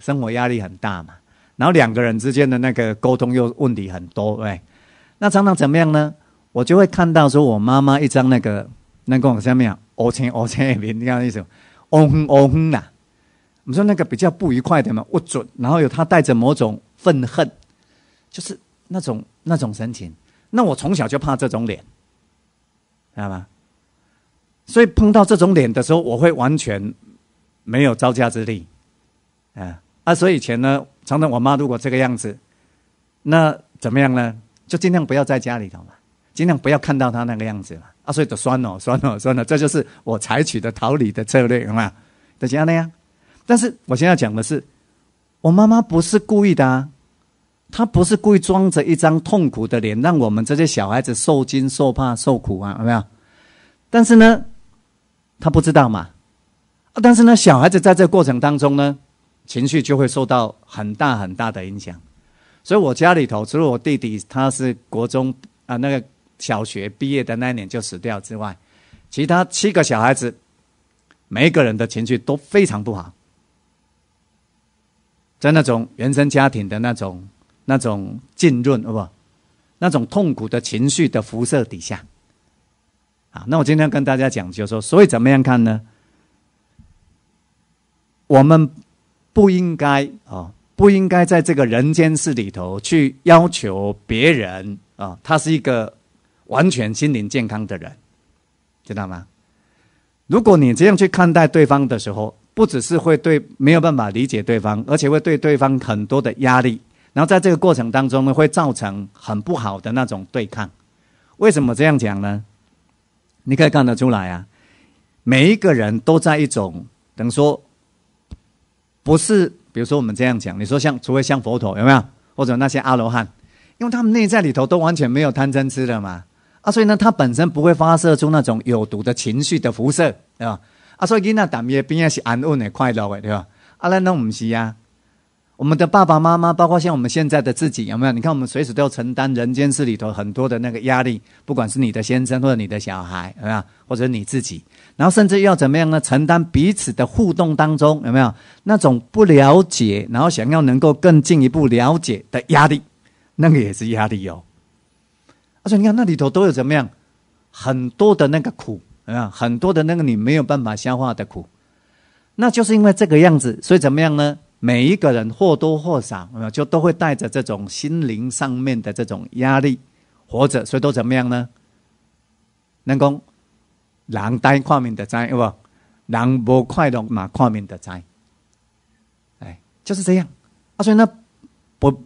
生活压力很大嘛，然后两个人之间的那个沟通又问题很多，对。那常常怎么样呢？我就会看到，说我妈妈一张那个，那个叫什么呀？“哦青哦青的脸”，你看意思，“嗡嗡”我你说那个比较不愉快的嘛，不准，然后有他带着某种愤恨，就是那种那种神情。那我从小就怕这种脸，知道吗？所以碰到这种脸的时候，我会完全没有招架之力，啊。啊，所以以前呢，常常我妈如果这个样子，那怎么样呢？就尽量不要在家里头嘛，尽量不要看到她那个样子了。啊，所以就酸了，酸了，酸了，这就是我采取的逃离的策略，好吗？大家那样。但是我现在讲的是，我妈妈不是故意的，她不是故意装着一张痛苦的脸，让我们这些小孩子受惊、受怕、受苦啊，有没有？但是呢，她不知道嘛。但是呢，小孩子在这个过程当中呢。情绪就会受到很大很大的影响，所以我家里头除了我弟弟，他是国中啊那个小学毕业的那一年就死掉之外，其他七个小孩子，每一个人的情绪都非常不好，在那种原生家庭的那种、那种浸润，不，那种痛苦的情绪的辐射底下，啊，那我今天跟大家讲就说，所以怎么样看呢？我们。不应该啊！不应该在这个人间世里头去要求别人啊！他是一个完全心灵健康的人，知道吗？如果你这样去看待对方的时候，不只是会对没有办法理解对方，而且会对对方很多的压力。然后在这个过程当中呢，会造成很不好的那种对抗。为什么这样讲呢？你可以看得出来啊，每一个人都在一种等于说。不是，比如说我们这样讲，你说像，除非像佛陀有没有，或者那些阿罗汉，因为他们内在里头都完全没有贪嗔痴的嘛，啊，所以呢，他本身不会发射出那种有毒的情绪的辐射，对吧？啊，所以囡仔胆液变然是安稳的、快乐的，对吧？啊，那都不是呀。我们的爸爸妈妈，包括像我们现在的自己，有没有？你看我们随时都要承担人间世里头很多的那个压力，不管是你的先生，或者你的小孩，有没有？或者你自己。然后甚至要怎么样呢？承担彼此的互动当中有没有那种不了解，然后想要能够更进一步了解的压力，那个也是压力哦。而且你看那里头都有怎么样，很多的那个苦，没有很多的那个你没有办法消化的苦，那就是因为这个样子，所以怎么样呢？每一个人或多或少没有就都会带着这种心灵上面的这种压力活着，所以都怎么样呢？能够。狼呆快命的灾，是不？狼不快乐嘛？跨命的灾，哎，就是这样。啊，所以呢，不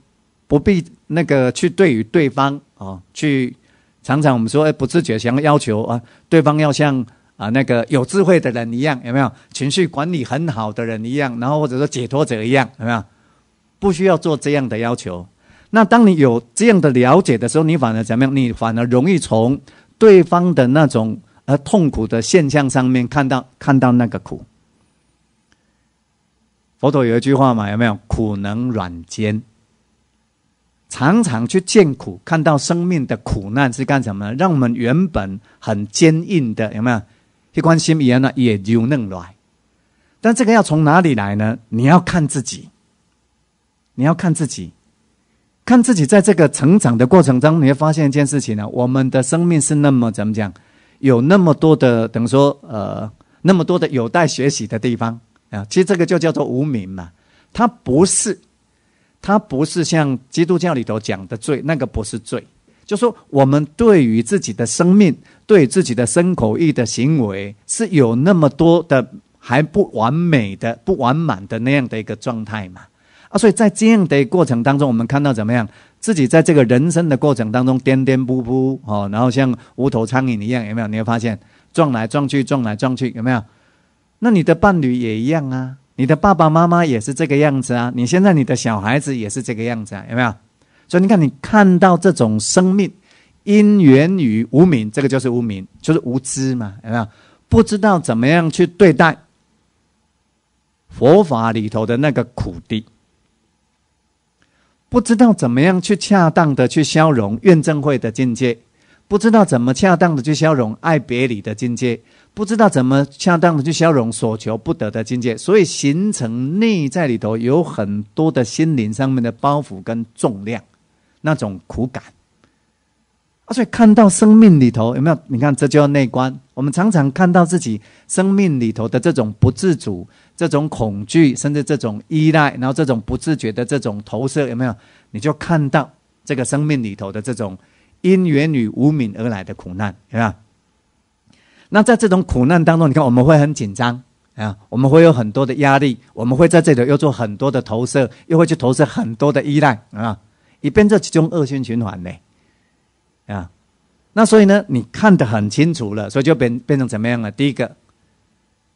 不必那个去对于对方啊，去常常我们说，哎，不自觉想要求啊，对方要像啊那个有智慧的人一样，有没有？情绪管理很好的人一样，然后或者说解脱者一样，有没有？不需要做这样的要求。那当你有这样的了解的时候，你反而怎么样？你反而容易从对方的那种。而痛苦的现象上面看到看到那个苦，佛陀有一句话嘛，有没有苦能软坚？常常去见苦，看到生命的苦难是干什么呢？让我们原本很坚硬的有没有一关心人呢也柔嫩软？但这个要从哪里来呢？你要看自己，你要看自己，看自己在这个成长的过程中，你会发现一件事情啊，我们的生命是那么怎么讲？有那么多的，等于说，呃，那么多的有待学习的地方啊。其实这个就叫做无名嘛。它不是，它不是像基督教里头讲的罪，那个不是罪。就说我们对于自己的生命，对自己的身口意的行为，是有那么多的还不完美的、不完满的那样的一个状态嘛。啊，所以在这样的过程当中，我们看到怎么样？自己在这个人生的过程当中颠颠扑扑哦，然后像无头苍蝇一样，有没有？你会发现撞来撞去，撞来撞去，有没有？那你的伴侣也一样啊，你的爸爸妈妈也是这个样子啊，你现在你的小孩子也是这个样子啊，有没有？所以你看，你看到这种生命，因源于无名，这个就是无名，就是无知嘛，有没有？不知道怎么样去对待佛法里头的那个苦地。不知道怎么样去恰当的去消融怨憎会的境界，不知道怎么恰当的去消融爱别离的境界，不知道怎么恰当的去消融所求不得的境界，所以形成内在里头有很多的心灵上面的包袱跟重量，那种苦感。所以看到生命里头有没有？你看，这叫内观。我们常常看到自己生命里头的这种不自主、这种恐惧，甚至这种依赖，然后这种不自觉的这种投射，有没有？你就看到这个生命里头的这种因缘与无名而来的苦难，有没有？那在这种苦难当中，你看我们会很紧张啊，我们会有很多的压力，我们会在这里又做很多的投射，又会去投射很多的依赖啊，以便这其中恶性循环呢？啊，那所以呢，你看得很清楚了，所以就变变成怎么样了？第一个，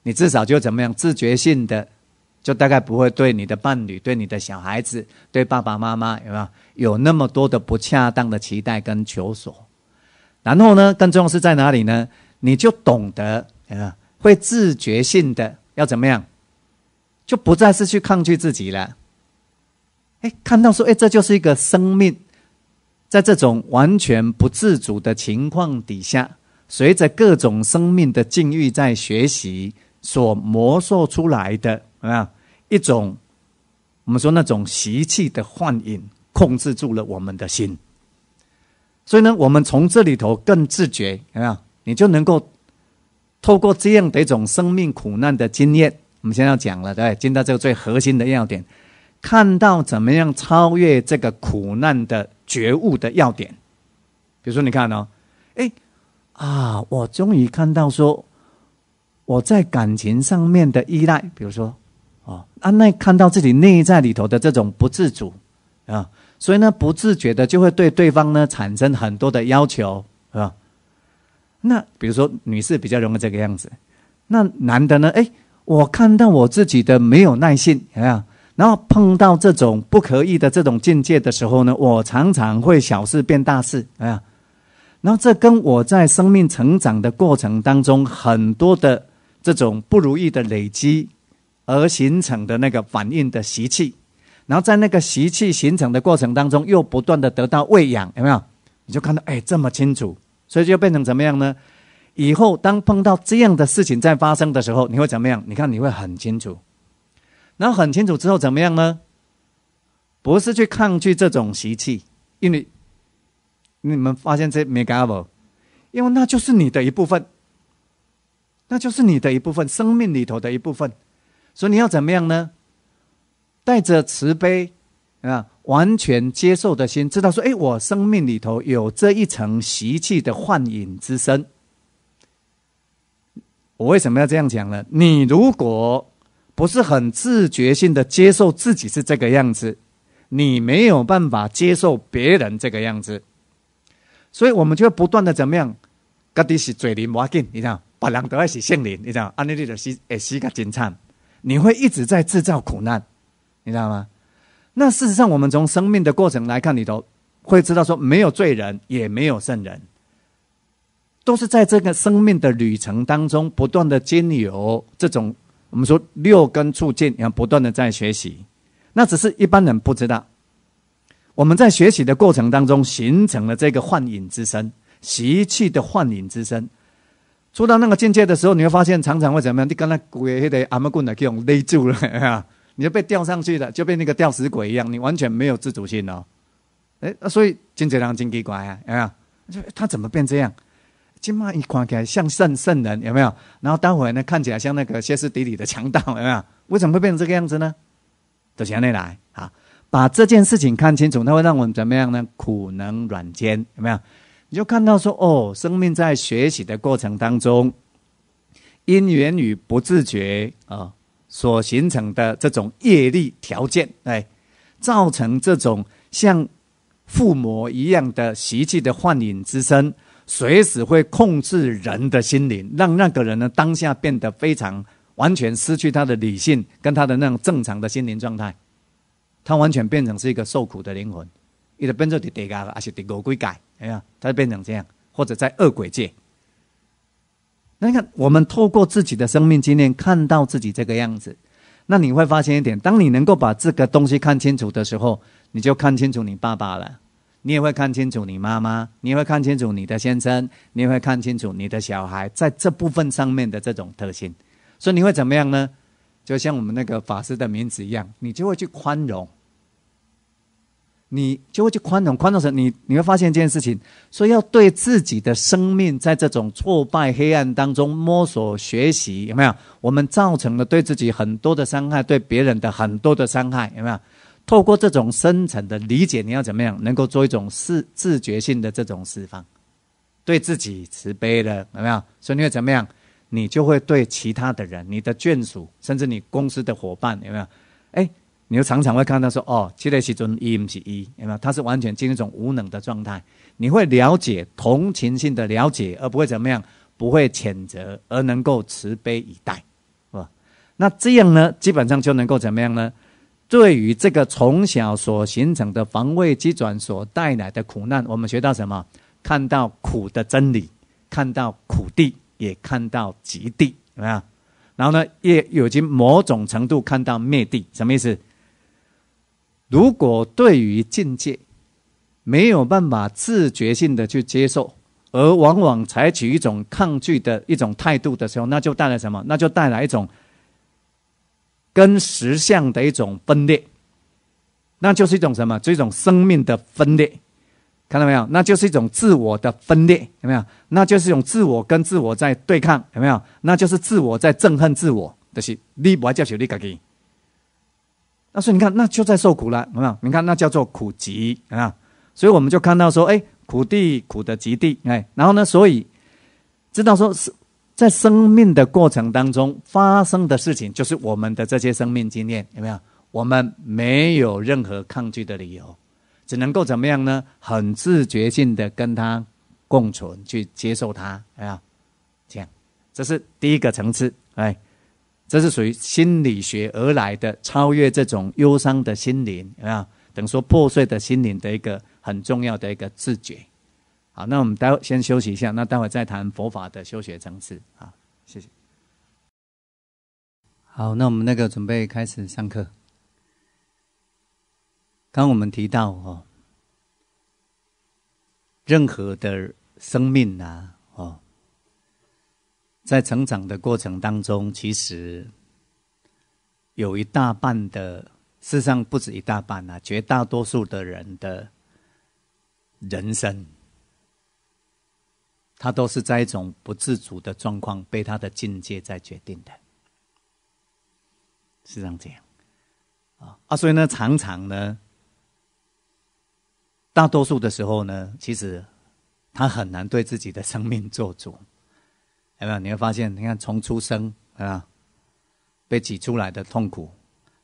你至少就怎么样自觉性的，就大概不会对你的伴侣、对你的小孩子、对爸爸妈妈有没有有那么多的不恰当的期待跟求索。然后呢，更重要是在哪里呢？你就懂得啊，会自觉性的要怎么样，就不再是去抗拒自己了。哎，看到说，哎，这就是一个生命。在这种完全不自主的情况底下，随着各种生命的境遇，在学习所磨塑出来的，啊一种我们说那种习气的幻影，控制住了我们的心？所以呢，我们从这里头更自觉，有没有？你就能够透过这样的一种生命苦难的经验，我们先要讲了，对，进到这个最核心的要点，看到怎么样超越这个苦难的。觉悟的要点，比如说你看呢，哎啊，我终于看到说我在感情上面的依赖，比如说啊，啊那看到自己内在里头的这种不自主啊，所以呢，不自觉的就会对对方呢产生很多的要求，啊。那比如说女士比较容易这个样子，那男的呢？哎，我看到我自己的没有耐性，怎么样？然后碰到这种不可以的这种境界的时候呢，我常常会小事变大事，哎呀，然后这跟我在生命成长的过程当中很多的这种不如意的累积而形成的那个反应的习气，然后在那个习气形成的过程当中又不断的得到喂养，有没有？你就看到哎这么清楚，所以就变成怎么样呢？以后当碰到这样的事情在发生的时候，你会怎么样？你看你会很清楚。然后很清楚之后怎么样呢？不是去抗拒这种习气，因为你们发现这没干错，因为那就是你的一部分，那就是你的一部分，生命里头的一部分。所以你要怎么样呢？带着慈悲啊，完全接受的心，知道说：哎，我生命里头有这一层习气的幻影之身。我为什么要这样讲呢？你如果不是很自觉性的接受自己是这个样子，你没有办法接受别人这个样子，所以我们就会不断的怎么样？到底是嘴灵魔紧，你知道？把人都爱是圣灵，你知道？安利利的是哎，是个金灿，你会一直在制造苦难，你知道吗？那事实上，我们从生命的过程来看里头，会知道说，没有罪人，也没有圣人，都是在这个生命的旅程当中不断的经由这种。我们说六根促进，要不断的在学习，那只是一般人不知道。我们在学习的过程当中，形成了这个幻影之身，习气的幻影之身。出到那个境界的时候，你会发现常常会怎么样？你刚才鬼黑的阿棍的给我勒住了，有 没你就被吊上去了，就被那个吊死鬼一样，你完全没有自主性哦。哎，所以金界上境界乖啊，有没有？就他怎么变这样？起码一看起来像圣圣人有没有？然后待会呢看起来像那个歇斯底里的强盗有没有？为什么会变成这个样子呢？都向内来啊，把这件事情看清楚，它会让我们怎么样呢？苦能软坚有没有？你就看到说哦，生命在学习的过程当中，因缘与不自觉啊所形成的这种业力条件，哎，造成这种像附魔一样的习气的幻影之身。随时会控制人的心灵，让那个人呢当下变得非常完全失去他的理性，跟他的那种正常的心灵状态。他完全变成是一个受苦的灵魂，一个变成在地下，还是在恶鬼界，哎呀，他就变成这样，或者在恶鬼界。那你看，我们透过自己的生命经验看到自己这个样子，那你会发现一点：，当你能够把这个东西看清楚的时候，你就看清楚你爸爸了。你也会看清楚你妈妈，你也会看清楚你的先生，你也会看清楚你的小孩，在这部分上面的这种特性，所以你会怎么样呢？就像我们那个法师的名字一样，你就会去宽容，你就会去宽容。宽容时，你你会发现一件事情：，所以要对自己的生命，在这种挫败、黑暗当中摸索、学习，有没有？我们造成了对自己很多的伤害，对别人的很多的伤害，有没有？透过这种深层的理解，你要怎么样能够做一种自自觉性的这种释放，对自己慈悲的有没有？所以你会怎么样？你就会对其他的人、你的眷属，甚至你公司的伙伴有没有？哎，你又常常会看到说，哦，七十七种一不是一，有没有？他是完全进入一种无能的状态。你会了解同情性的了解，而不会怎么样，不会谴责，而能够慈悲以待，是吧？那这样呢，基本上就能够怎么样呢？对于这个从小所形成的防卫机转所带来的苦难，我们学到什么？看到苦的真理，看到苦地，也看到极地，怎么样？然后呢，也有经某种程度看到灭地，什么意思？如果对于境界没有办法自觉性的去接受，而往往采取一种抗拒的一种态度的时候，那就带来什么？那就带来一种。跟实相的一种分裂，那就是一种什么？这一种生命的分裂，看到没有？那就是一种自我的分裂，有没有？那就是一种自我跟自我在对抗，有没有？那就是自我在憎恨自我，就是你不要叫小你自己。那所以你看，那就在受苦了，有没有？你看那叫做苦极啊，所以我们就看到说，哎，苦地苦的极地，哎，然后呢，所以知道说是。在生命的过程当中发生的事情，就是我们的这些生命经验，有没有？我们没有任何抗拒的理由，只能够怎么样呢？很自觉性的跟他共存，去接受他，有没有？这样，这是第一个层次，哎，这是属于心理学而来的超越这种忧伤的心灵，有没有？等于说破碎的心灵的一个很重要的一个自觉。好，那我们待会先休息一下，那待会再谈佛法的修学层次啊，谢谢。好，那我们那个准备开始上课。刚我们提到哦，任何的生命啊，哦，在成长的过程当中，其实有一大半的，事实上不止一大半啊，绝大多数的人的人生。他都是在一种不自主的状况，被他的境界在决定的，是这样子。啊啊！所以呢，常常呢，大多数的时候呢，其实他很难对自己的生命做主，有没有？你会发现，你看从出生啊，被挤出来的痛苦，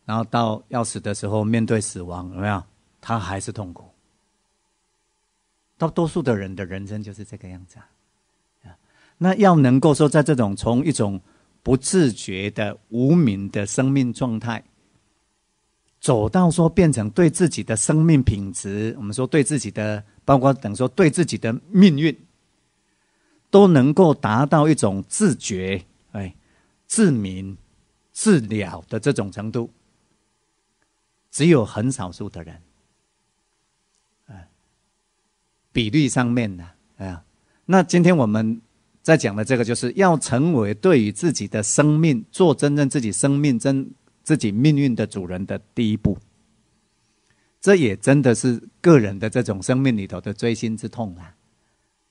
然后到要死的时候面对死亡，有没有？他还是痛苦。大多数的人的人生就是这个样子啊。那要能够说，在这种从一种不自觉的无明的生命状态，走到说变成对自己的生命品质，我们说对自己的，包括等于说对自己的命运，都能够达到一种自觉、哎、自明、自了的这种程度，只有很少数的人，哎，比率上面呢，哎呀，那今天我们。再讲的这个就是要成为对于自己的生命做真正自己生命真自己命运的主人的第一步，这也真的是个人的这种生命里头的锥心之痛啊！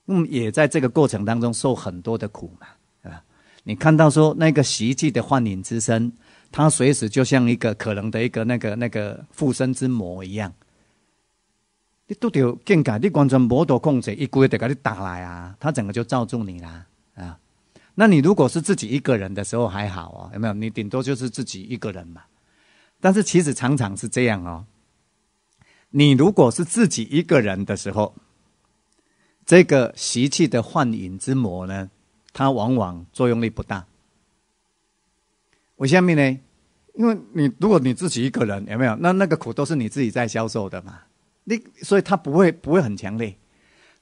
嗯，也在这个过程当中受很多的苦嘛啊！你看到说那个奇迹的幻影之身，它随时就像一个可能的一个那个那个附身之魔一样。你都得有境界，你光穿摩托控制，一过月就给你打来啊！他整个就罩住你啦啊！那你如果是自己一个人的时候还好哦，有没有？你顶多就是自己一个人嘛。但是其实常常是这样哦。你如果是自己一个人的时候，这个习气的幻影之魔呢，它往往作用力不大。我下面呢，因为你如果你自己一个人，有没有？那那个苦都是你自己在销售的嘛。你所以他不会不会很强烈，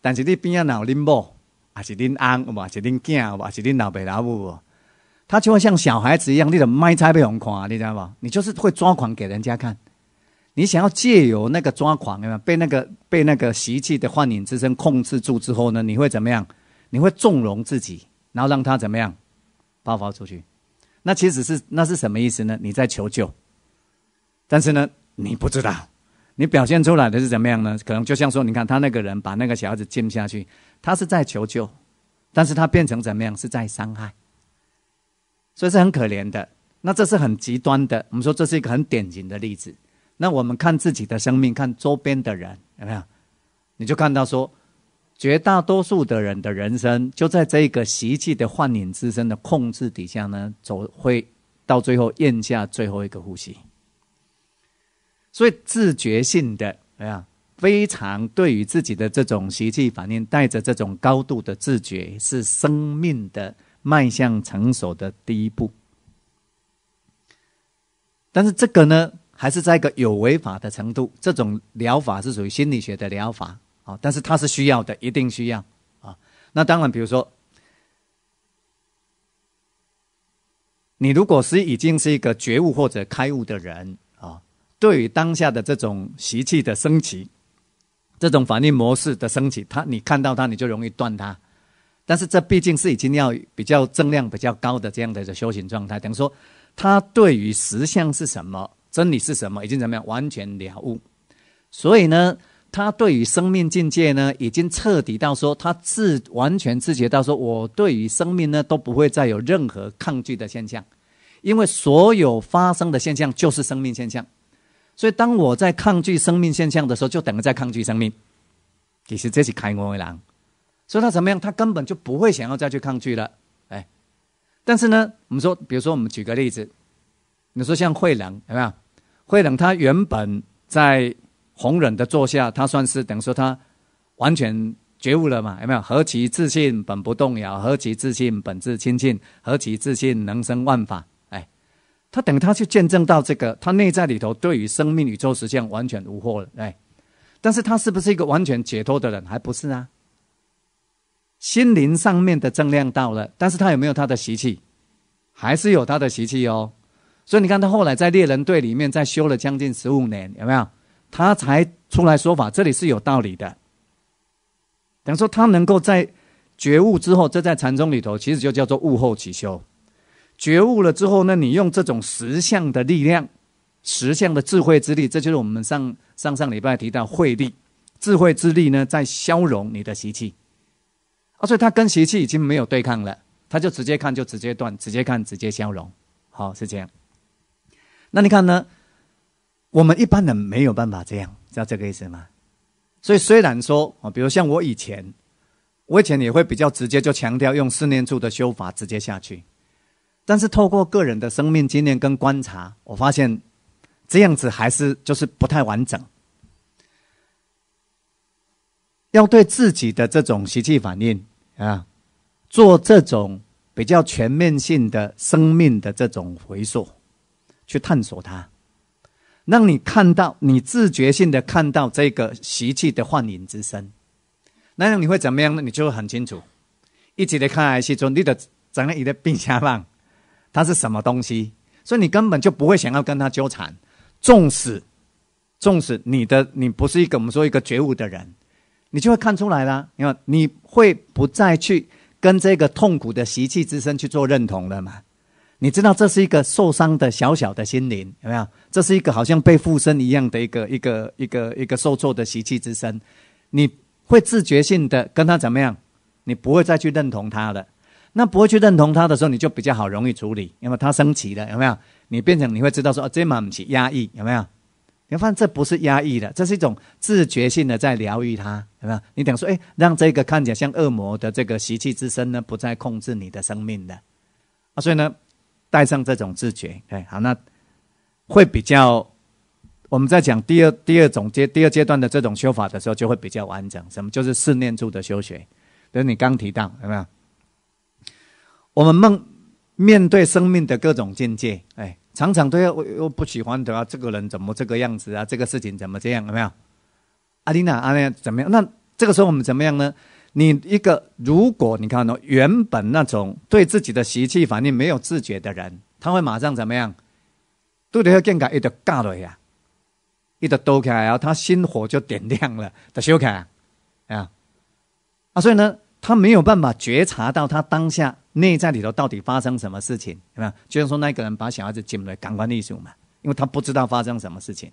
但是你边啊老恁某，还是恁阿姆，还是恁囝，还是恁老爸老母，他就会像小孩子一样，你种卖菜被人看，你知道吧？你就是会抓狂给人家看。你想要借由那个抓狂，被那个被那个习气的幻影之声控制住之后呢，你会怎么样？你会纵容自己，然后让他怎么样爆发出去？那其实是那是什么意思呢？你在求救，但是呢，你不知道。你表现出来的是怎么样呢？可能就像说，你看他那个人把那个小孩子浸下去，他是在求救，但是他变成怎么样？是在伤害，所以是很可怜的。那这是很极端的，我们说这是一个很典型的例子。那我们看自己的生命，看周边的人有没有，你就看到说，绝大多数的人的人生就在这个习气的幻影之身的控制底下呢，走会到最后咽下最后一个呼吸。所以，自觉性的呀，非常对于自己的这种习气反应，带着这种高度的自觉，是生命的迈向成熟的第一步。但是，这个呢，还是在一个有违法的程度。这种疗法是属于心理学的疗法啊，但是它是需要的，一定需要啊。那当然，比如说，你如果是已经是一个觉悟或者开悟的人。对于当下的这种习气的升起，这种反应模式的升起，它你看到它你就容易断它。但是这毕竟是已经要比较增量比较高的这样的一个修行状态，等于说他对于实相是什么、真理是什么，已经怎么样完全了悟。所以呢，他对于生命境界呢，已经彻底到说他自完全自觉到说，我对于生命呢都不会再有任何抗拒的现象，因为所有发生的现象就是生命现象。所以，当我在抗拒生命现象的时候，就等于在抗拒生命。其实这是开我为难。所以他怎么样？他根本就不会想要再去抗拒了。哎，但是呢，我们说，比如说，我们举个例子，你说像慧能有没有？慧能他原本在弘忍的座下，他算是等于说他完全觉悟了嘛？有没有？何其自信，本不动摇；何其自信，本自清净；何其自信，能生万法。他等他去见证到这个，他内在里头对于生命宇宙实现完全无惑了，哎，但是他是不是一个完全解脱的人？还不是啊。心灵上面的正量到了，但是他有没有他的习气？还是有他的习气哦。所以你看他后来在猎人队里面再修了将近十五年，有没有？他才出来说法，这里是有道理的。等于说他能够在觉悟之后，这在禅宗里头其实就叫做悟后起修。觉悟了之后呢，你用这种实相的力量、实相的智慧之力，这就是我们上上上礼拜提到慧力、智慧之力呢，在消融你的习气。而且它跟习气已经没有对抗了，它就直接看，就直接断，直接看，直接消融。好，是这样。那你看呢？我们一般人没有办法这样，知道这个意思吗？所以虽然说，啊，比如像我以前，我以前也会比较直接，就强调用四念处的修法直接下去。但是透过个人的生命经验跟观察，我发现这样子还是就是不太完整。要对自己的这种习气反应啊，做这种比较全面性的生命的这种回溯，去探索它，让你看到你自觉性的看到这个习气的幻影之身，那样你会怎么样呢？你就会很清楚。一起来看，还是说你的长了一个病下吗？它是什么东西？所以你根本就不会想要跟他纠缠，纵使纵使你的你不是一个我们说一个觉悟的人，你就会看出来啦。你看，你会不再去跟这个痛苦的习气之身去做认同了嘛？你知道这是一个受伤的小小的心灵，有没有？这是一个好像被附身一样的一个一个一个一个受挫的习气之身，你会自觉性的跟他怎么样？你不会再去认同他了。那不会去认同他的时候，你就比较好容易处理，因为他升起了，有没有？你变成你会知道说哦，这蛮不起压抑，有没有？你发现这不是压抑的，这是一种自觉性的在疗愈他，有没有？你等于说，哎，让这个看起来像恶魔的这个习气之身呢，不再控制你的生命的啊。所以呢，带上这种自觉，对，好，那会比较。我们在讲第二第二种阶第二阶段的这种修法的时候，就会比较完整。什么？就是四念住的修学，等你刚提到，有没有？我们梦面对生命的各种境界，哎，常常都要又不喜欢的啊，这个人怎么这个样子啊，这个事情怎么这样？有没有？阿丽娜，阿丽怎么样？那这个时候我们怎么样呢？你一个，如果你看到原本那种对自己的习气反应没有自觉的人，他会马上怎么样？都得要更卡，一的尬了呀，一的多开，然后他心火就点亮了，他修开，啊啊，所以呢，他没有办法觉察到他当下。内在里头到底发生什么事情？有没有？就像说，那个人把小孩子浸在感官溺术嘛，因为他不知道发生什么事情。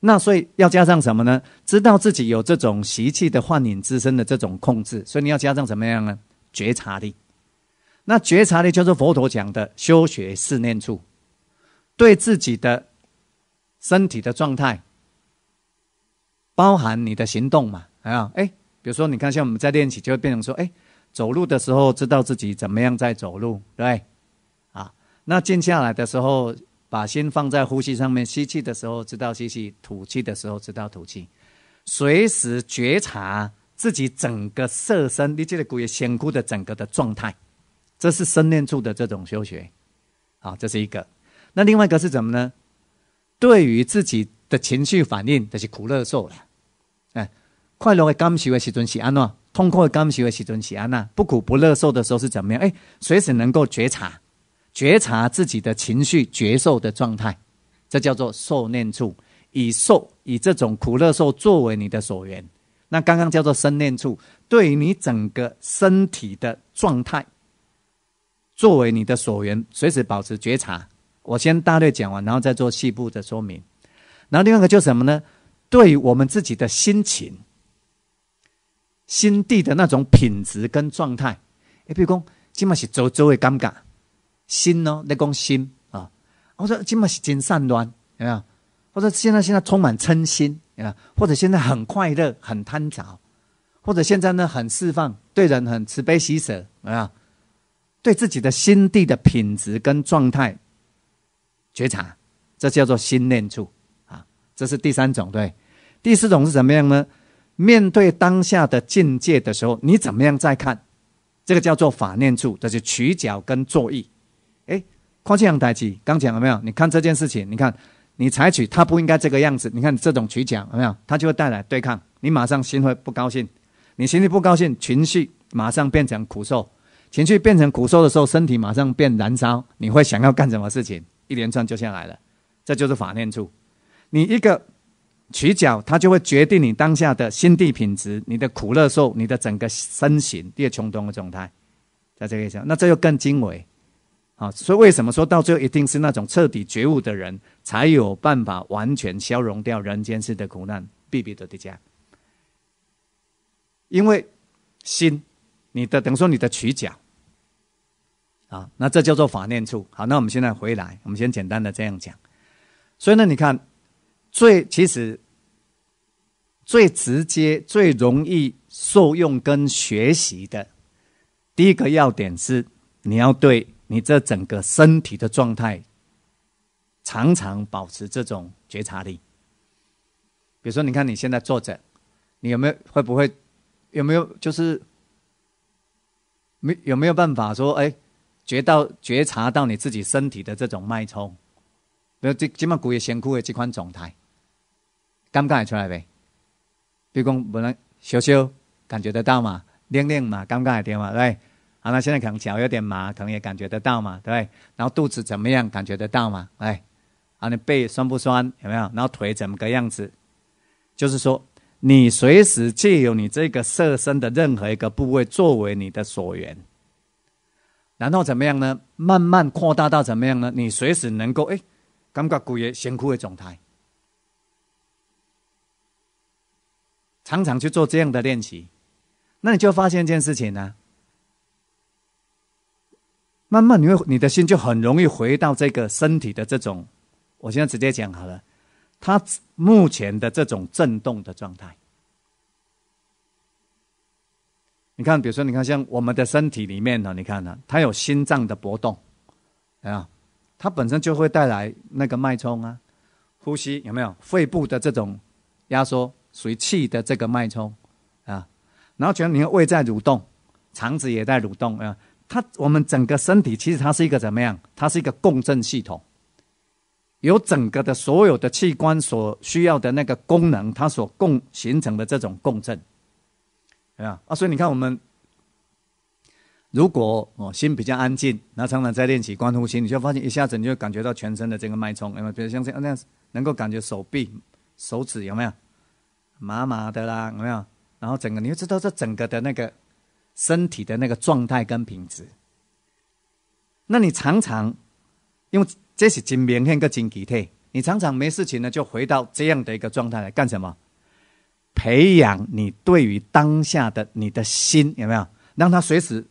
那所以要加上什么呢？知道自己有这种习气的幻影自身的这种控制，所以你要加上怎么样呢？觉察力。那觉察力就是佛陀讲的修学四念处，对自己的身体的状态，包含你的行动嘛？啊，哎，比如说，你看像我们在练习，就会变成说，哎。走路的时候知道自己怎么样在走路，对，啊，那静下来的时候，把心放在呼吸上面，吸气的时候知道吸气，吐气的时候知道吐气，随时觉察自己整个色身，你记得古月仙姑的整个的状态，这是身念处的这种修学，好，这是一个。那另外一个是怎么呢？对于自己的情绪反应，这是苦乐受了。快乐的甘受的时尊喜安乐，痛苦的甘喜会喜喜安不苦不乐受的时候是怎么样？哎，随时能够觉察、觉察自己的情绪、觉受的状态，这叫做受念处，以受以这种苦乐受作为你的所缘。那刚刚叫做生念处，对你整个身体的状态作为你的所缘，随时保持觉察。我先大略讲完，然后再做细部的说明。然后另外一个是什么呢？对于我们自己的心情。心地的那种品质跟状态，你比如讲，今麦是周周的尴尬，心呢？你讲心啊？我说今麦是精神乱，有没有？或者现在现在充满嗔心，有没有？或者现在很快乐，很贪着，或者现在呢很释放，对人很慈悲喜舍，有没有？对自己的心地的品质跟状态觉察，这叫做心念处啊。这是第三种，对？第四种是怎么样呢？面对当下的境界的时候，你怎么样再看？这个叫做法念处，这是取角跟作意。哎，况且两台机刚讲了没有？你看这件事情，你看你采取他不应该这个样子。你看这种取巧有没有？它就会带来对抗，你马上心会不高兴，你心里不高兴，情绪马上变成苦受，情绪变成苦受的时候，身体马上变燃烧，你会想要干什么事情？一连串就下来了，这就是法念处。你一个。取角，它就会决定你当下的心地品质、你的苦乐受、你的整个身形、越穷冲动的状态，在这个意思。那这又更精微啊！所以为什么说到最后，一定是那种彻底觉悟的人，才有办法完全消融掉人间世的苦难？B B 都得加，因为心，你的等于说你的取角，啊，那这叫做法念处。好，那我们现在回来，我们先简单的这样讲。所以呢，你看。最其实最直接、最容易受用跟学习的，第一个要点是，你要对你这整个身体的状态，常常保持这种觉察力。比如说，你看你现在坐着，你有没有会不会有没有就是没有没有办法说，哎，觉到觉察到你自己身体的这种脉冲，比如这肩膀骨也先枯的这款状态。感觉出来呗，比如讲，不能小小感觉得到嘛，凉凉嘛，感觉也点嘛，对。好，那现在可能脚有点麻，可能也感觉得到嘛，对。然后肚子怎么样，感觉得到嘛，哎。啊，你背酸不酸，有没有？然后腿怎么个样子？就是说，你随时借由你这个色身的任何一个部位作为你的所缘，然后怎么样呢？慢慢扩大到怎么样呢？你随时能够哎，感觉古爷辛苦的状态。常常去做这样的练习，那你就发现一件事情呢。慢慢，你会你的心就很容易回到这个身体的这种，我现在直接讲好了，它目前的这种震动的状态。你看，比如说，你看像我们的身体里面呢，你看呢，它有心脏的搏动，啊，它本身就会带来那个脉冲啊，呼吸有没有肺部的这种压缩？属于气的这个脉冲，啊，然后觉得你的胃在蠕动，肠子也在蠕动，啊，它我们整个身体其实它是一个怎么样？它是一个共振系统，有整个的所有的器官所需要的那个功能，它所共形成的这种共振，啊啊，所以你看我们，如果哦心比较安静，那常常在练习关呼吸，你就发现一下子你就感觉到全身的这个脉冲，有没有？比如像这样子，能够感觉手臂、手指有没有？麻麻的啦，有没有？然后整个你就知道这整个的那个身体的那个状态跟品质。那你常常因为这是真明显个经济体，你常常没事情呢，就回到这样的一个状态来干什么？培养你对于当下的你的心有没有？让它随时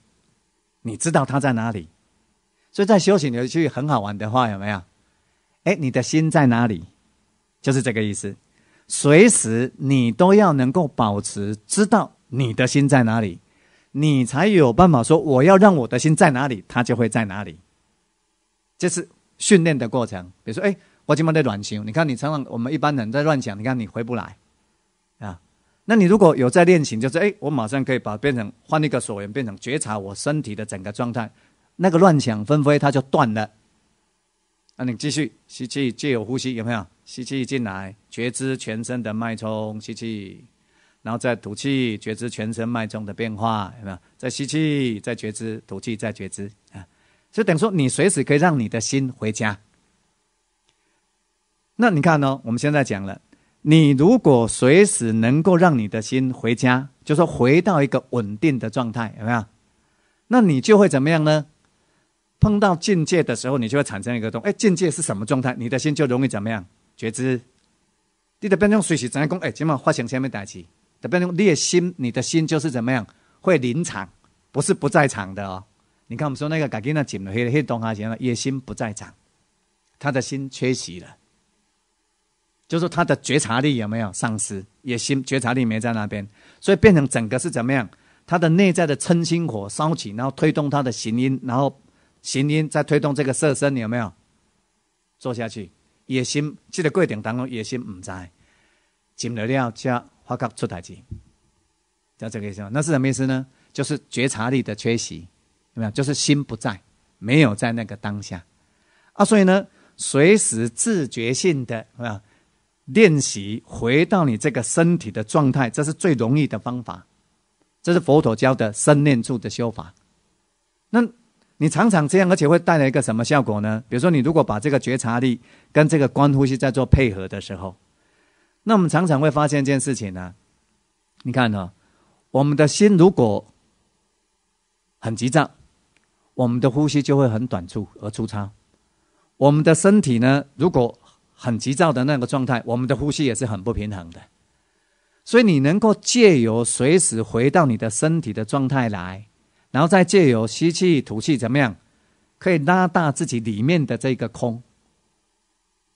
你知道它在哪里。所以在修行有一句很好玩的话有没有？哎，你的心在哪里？就是这个意思。随时你都要能够保持知道你的心在哪里，你才有办法说我要让我的心在哪里，它就会在哪里。这是训练的过程。比如说，哎，我今天在乱想，你看你常常我们一般人在乱想，你看你回不来啊。那你如果有在练习，就是哎，我马上可以把变成换一个所缘，变成觉察我身体的整个状态，那个乱想纷飞它就断了。那你继续吸气，借由呼吸有没有？吸气进来，觉知全身的脉冲，吸气，然后再吐气，觉知全身脉冲的变化有没有？再吸气，再觉知，吐气，再觉知啊！就等于说，你随时可以让你的心回家。那你看呢？我们现在讲了，你如果随时能够让你的心回家，就说回到一个稳定的状态，有没有？那你就会怎么样呢？碰到境界的时候，你就会产生一个洞。哎，境界是什么状态？你的心就容易怎么样？觉知。你的变成水洗怎个功，哎，起码唤醒前面打的特别你的心，你的心就是怎么样？会临场，不是不在场的哦。你看我们说那个改囡仔紧么黑黑东阿钱了，野心不在场，他的心缺席了，就是他的觉察力有没有丧失？野心觉察力没在那边，所以变成整个是怎么样？他的内在的嗔心火烧起，然后推动他的行音，然后。行音在推动这个色身，你有没有做下去？野心这个过程当中，野心不在，进了了才发觉出太极，叫这个意思。那是什么意思呢？就是觉察力的缺席，有没有？就是心不在，没有在那个当下啊。所以呢，随时自觉性的，啊练习回到你这个身体的状态？这是最容易的方法，这是佛陀教的身念处的修法。那。你常常这样，而且会带来一个什么效果呢？比如说，你如果把这个觉察力跟这个观呼吸在做配合的时候，那我们常常会发现一件事情呢。你看哦，我们的心如果很急躁，我们的呼吸就会很短促而粗糙；我们的身体呢，如果很急躁的那个状态，我们的呼吸也是很不平衡的。所以，你能够借由随时回到你的身体的状态来。然后再借由吸气吐气，怎么样？可以拉大自己里面的这个空，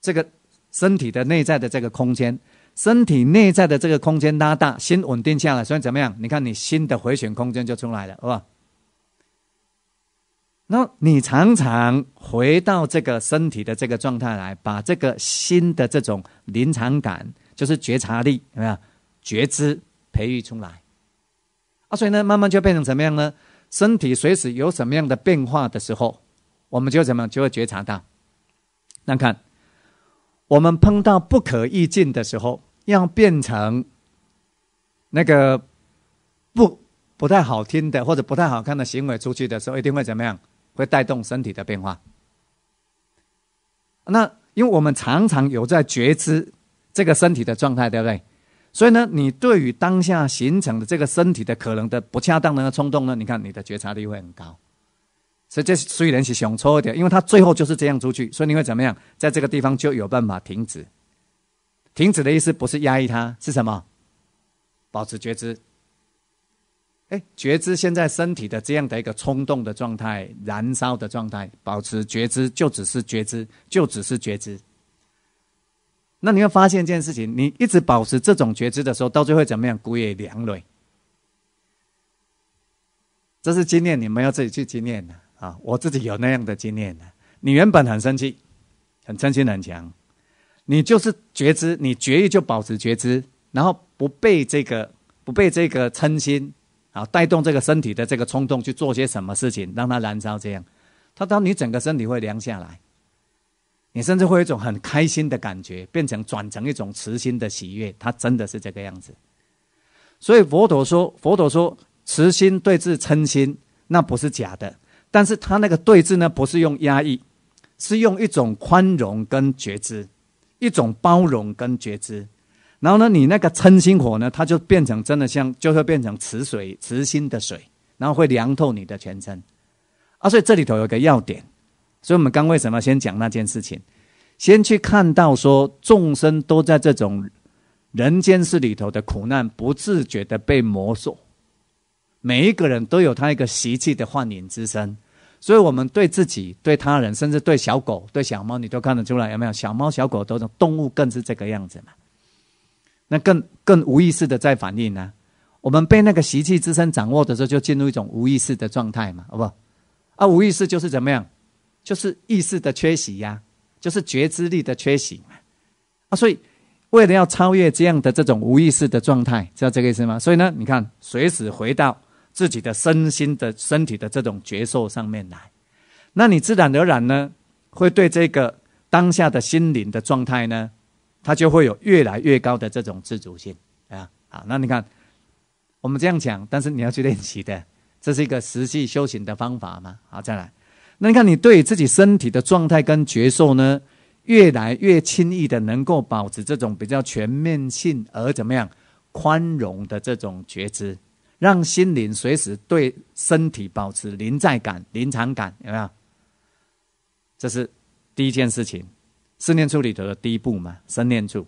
这个身体的内在的这个空间，身体内在的这个空间拉大，心稳定下来，所以怎么样？你看，你心的回旋空间就出来了，好吧？那你常常回到这个身体的这个状态来，把这个心的这种临场感，就是觉察力有没有觉知培育出来？啊，所以呢，慢慢就变成怎么样呢？身体随时有什么样的变化的时候，我们就怎么就会觉察到。那看，我们碰到不可意尽的时候，要变成那个不不太好听的或者不太好看的行为出去的时候，一定会怎么样？会带动身体的变化。那因为我们常常有在觉知这个身体的状态，对不对？所以呢，你对于当下形成的这个身体的可能的不恰当的冲动呢，你看你的觉察力会很高。所以这虽然是想错一点，因为他最后就是这样出去，所以你会怎么样？在这个地方就有办法停止。停止的意思不是压抑它，是什么？保持觉知。哎，觉知现在身体的这样的一个冲动的状态、燃烧的状态，保持觉知，就只是觉知，就只是觉知。那你会发现一件事情，你一直保持这种觉知的时候，到最后怎么样？骨也凉了。这是经验，你们要自己去经验的啊！我自己有那样的经验的。你原本很生气，很嗔心很强，你就是觉知，你觉意就保持觉知，然后不被这个不被这个嗔心啊带动这个身体的这个冲动去做些什么事情，让它燃烧这样，它当你整个身体会凉下来。你甚至会有一种很开心的感觉，变成转成一种慈心的喜悦，它真的是这个样子。所以佛陀说，佛陀说，慈心对治嗔心，那不是假的。但是他那个对治呢，不是用压抑，是用一种宽容跟觉知，一种包容跟觉知。然后呢，你那个嗔心火呢，它就变成真的像，就会变成慈水，慈心的水，然后会凉透你的全身。啊，所以这里头有一个要点。所以我们刚为什么先讲那件事情，先去看到说众生都在这种人间世里头的苦难，不自觉的被摸索。每一个人都有他一个习气的幻影之身，所以我们对自己、对他人，甚至对小狗、对小猫，你都看得出来，有没有？小猫、小狗都是动物，更是这个样子嘛。那更更无意识的在反应呢。我们被那个习气之身掌握的时候，就进入一种无意识的状态嘛，好不好？啊，无意识就是怎么样？就是意识的缺席呀，就是觉知力的缺席嘛啊，所以为了要超越这样的这种无意识的状态，知道这个意思吗？所以呢，你看，随时回到自己的身心的身体的这种觉受上面来，那你自然而然呢，会对这个当下的心灵的状态呢，它就会有越来越高的这种自主性啊。好，那你看，我们这样讲，但是你要去练习的，这是一个实际修行的方法嘛。好，再来。那你看，你对自己身体的状态跟觉受呢，越来越轻易的能够保持这种比较全面性，而怎么样宽容的这种觉知，让心灵随时对身体保持临在感、临场感，有没有？这是第一件事情，《思念处》里头的第一步嘛，《生念处》。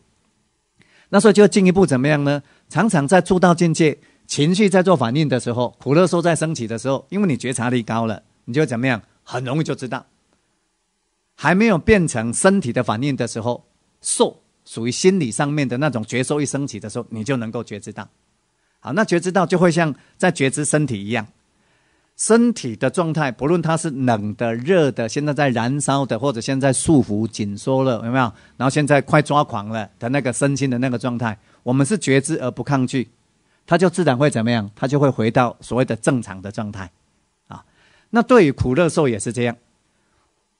那所以就要进一步怎么样呢？常常在做到境界、情绪在做反应的时候，苦乐受在升起的时候，因为你觉察力高了，你就怎么样？很容易就知道，还没有变成身体的反应的时候，受属于心理上面的那种觉受一升起的时候，你就能够觉知到。好，那觉知到就会像在觉知身体一样，身体的状态，不论它是冷的、热的，现在在燃烧的，或者现在束缚紧缩了，有没有？然后现在快抓狂了的那个身心的那个状态，我们是觉知而不抗拒，它就自然会怎么样？它就会回到所谓的正常的状态。那对于苦乐受也是这样，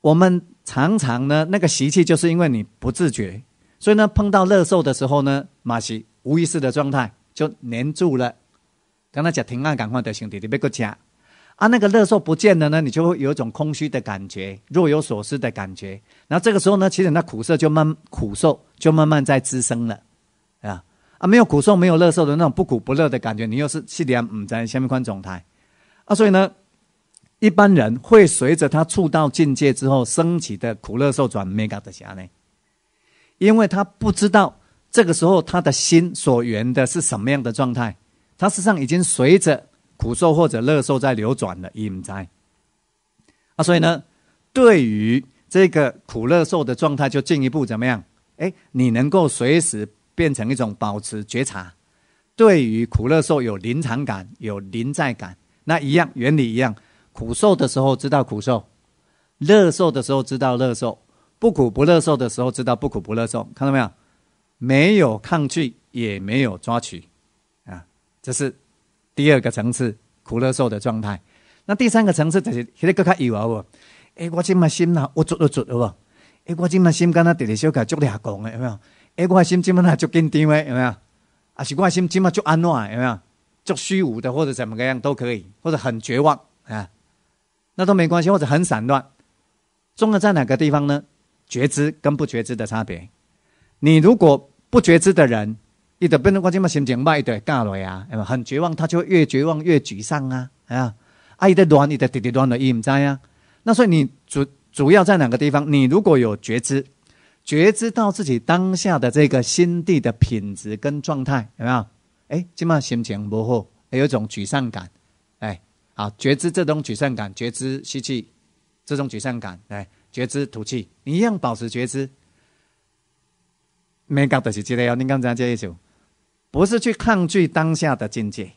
我们常常呢，那个习气就是因为你不自觉，所以呢，碰到乐受的时候呢，马是无意识的状态就黏住了。刚才讲停啊，感快的兄弟，你边个讲啊，那个乐受不见了呢，你就会有一种空虚的感觉，若有所思的感觉。然后这个时候呢，其实那苦涩就慢苦受就慢慢在滋生了，啊啊，没有苦受没有乐受的那种不苦不乐的感觉，你又是气力五在下面宽总台，啊，所以呢。一般人会随着他触到境界之后升起的苦乐受转没搞的侠呢，因为他不知道这个时候他的心所缘的是什么样的状态，他实际上已经随着苦受或者乐受在流转了，隐在。啊，所以呢，对于这个苦乐受的状态，就进一步怎么样？哎，你能够随时变成一种保持觉察，对于苦乐受有临场感、有临在感，那一样原理一样。苦受的时候知道苦受，乐受的时候知道乐受，不苦不乐受的时候知道不苦不乐受。看到没有？没有抗拒也没有抓取啊，这是第二个层次苦乐受的状态。那第三个层次，就是迄、其实各开油啊，诶，我今麦心呐，我做做无，诶，我今麦心刚刚直直小节做俩讲的，有没有？诶，我心今麦做紧张的，有没有？啊，是关心今麦足安乐，有没有？做虚无的或者怎么个样都可以，或者很绝望啊。那都没关系，或者很散乱。重要在哪个地方呢？觉知跟不觉知的差别。你如果不觉知的人，一得变成关键嘛心情坏，一得会 d 落呀，很绝望，他就越绝望越沮丧啊！啊，爱的乱，你的滴滴乱了，伊唔知啊。那所以你主主要在哪个地方？你如果有觉知，觉知到自己当下的这个心地的品质跟状态，有没有？哎，今嘛心情不好，有一种沮丧感，哎。啊，觉知这种沮丧感，觉知吸气，这种沮丧感，来觉知吐气，你一样保持觉知。没搞的是，这个哦，你刚才这一首，不是去抗拒当下的境界，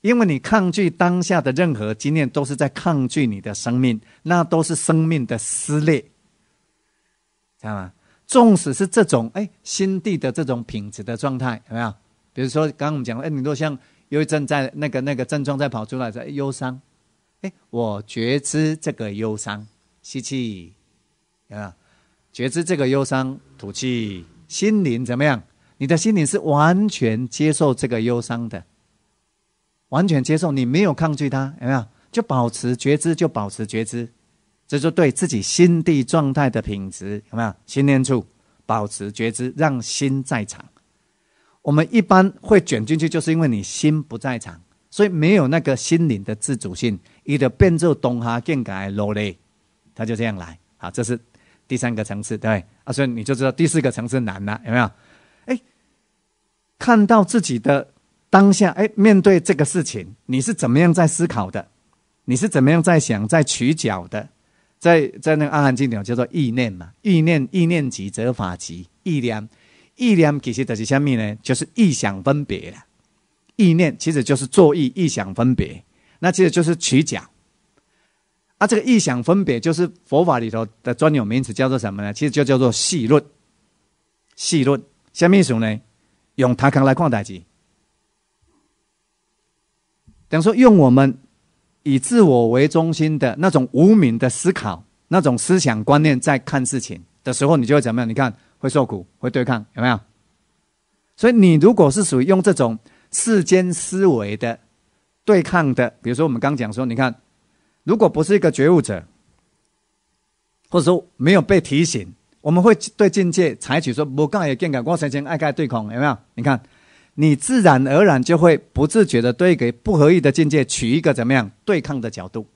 因为你抗拒当下的任何经验，都是在抗拒你的生命，那都是生命的撕裂，知道吗？纵使是这种，哎，心地的这种品质的状态，有没有？比如说，刚刚我们讲过，哎，你若像。忧一阵在那个那个症状在跑出来，在忧伤，哎，我觉知这个忧伤，吸气，有没有？觉知这个忧伤，吐气，心灵怎么样？你的心灵是完全接受这个忧伤的，完全接受，你没有抗拒它，有没有？就保持觉知，就保持觉知，这就对自己心地状态的品质，有没有？心念处保持觉知，让心在场。我们一般会卷进去，就是因为你心不在场，所以没有那个心灵的自主性，伊就变奏东哈更改 l o 他就这样来。好，这是第三个层次，对。啊，所以你就知道第四个层次难了，有没有？哎，看到自己的当下，哎，面对这个事情，你是怎么样在思考的？你是怎么样在想、在取巧的？在在那个阿含经典叫做意念嘛，意念，意念起则法起，意念。意念其实就是什么？呢，就是意想分别了。意念其实就是作意，意想分别，那其实就是取假。啊，这个意想分别就是佛法里头的专有名词，叫做什么呢？其实就叫做细论。细论，下面说呢，用他康来看待己，等于说用我们以自我为中心的那种无名的思考，那种思想观念在看事情的时候，你就会怎么样？你看。会受苦，会对抗，有没有？所以你如果是属于用这种世间思维的对抗的，比如说我们刚讲说，你看，如果不是一个觉悟者，或者说没有被提醒，我们会对境界采取说不干也见过，光神经爱盖对抗，有没有？你看，你自然而然就会不自觉的对给不合意的境界取一个怎么样对抗的角度，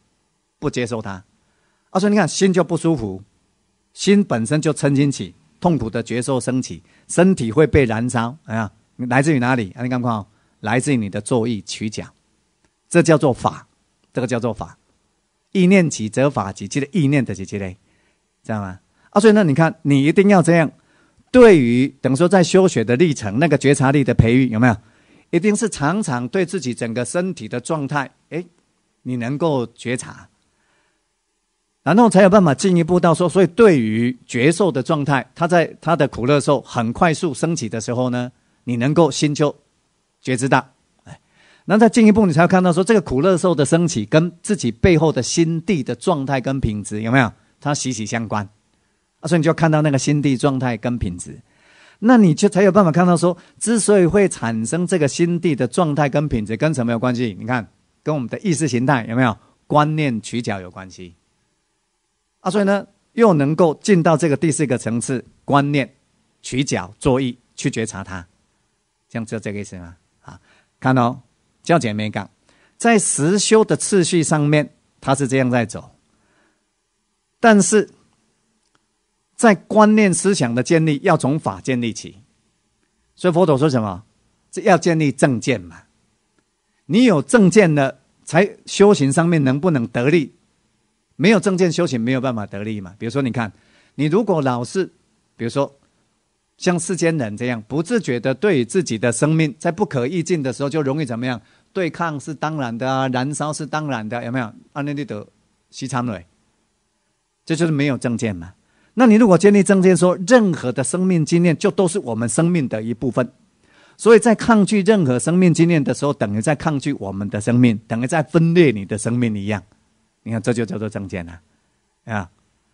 不接受它，所以你看心就不舒服，心本身就撑进去。痛苦的觉受升起，身体会被燃烧。哎呀，来自于哪里？你看看来自于你的坐意曲讲，这叫做法，这个叫做法。意念起则法起，记得意念的起，即嘞，知道吗？啊，所以呢，你看，你一定要这样。对于等于说，在修学的历程，那个觉察力的培育，有没有？一定是常常对自己整个身体的状态，哎，你能够觉察。然后才有办法进一步到说，所以对于绝受的状态，他在他的苦乐受很快速升起的时候呢，你能够心就觉知到，哎，那再进一步，你才看到说这个苦乐受的升起跟自己背后的心地的状态跟品质有没有，它息息相关啊，所以你就看到那个心地状态跟品质，那你就才有办法看到说，之所以会产生这个心地的状态跟品质，跟什么有关系？你看，跟我们的意识形态有没有观念取巧有关系？啊，所以呢，又能够进到这个第四个层次观念取角作意去觉察它，这样就这个意思吗？啊，看到教姐妹讲，在实修的次序上面，它是这样在走，但是在观念思想的建立，要从法建立起，所以佛陀说什么？这要建立正见嘛？你有正见了，才修行上面能不能得力？没有正见修行没有办法得利嘛？比如说，你看，你如果老是，比如说，像世间人这样不自觉的对自己的生命，在不可预计的时候就容易怎么样？对抗是当然的啊，燃烧是当然的，有没有？阿难律德西昌瑞。这就是没有正见嘛？那你如果建立正见，说任何的生命经验就都是我们生命的一部分，所以在抗拒任何生命经验的时候，等于在抗拒我们的生命，等于在分裂你的生命一样。你看，这就叫做正见了啊。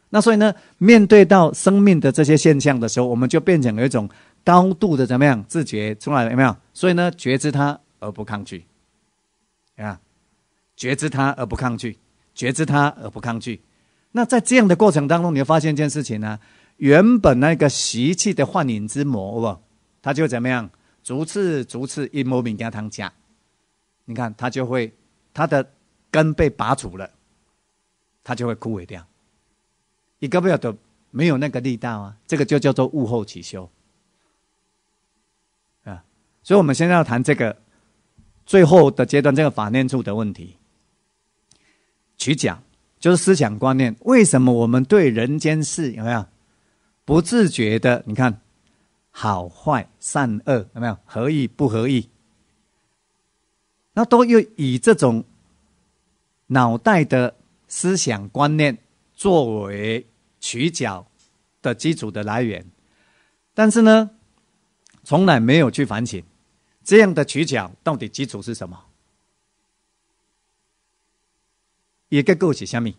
那所以呢，面对到生命的这些现象的时候，我们就变成有一种高度的怎么样自觉出来了，有没有？所以呢，觉知它而不抗拒，啊，觉知它而不抗拒，觉知它而不抗拒。那在这样的过程当中，你会发现一件事情呢，原本那个习气的幻影之魔，不，它就怎么样逐次逐次一摸米加汤加，你看它就会它的根被拔除了。他就会枯萎掉，一个不要的没有那个力道啊，这个就叫做物后起修啊。所以，我们现在要谈这个最后的阶段，这个法念处的问题。取讲就是思想观念，为什么我们对人间事有没有不自觉的？你看好坏善恶有没有合意不合意？那都要以这种脑袋的。思想观念作为取角的基础的来源，但是呢，从来没有去反省这样的取角到底基础是什么，一个构起下面。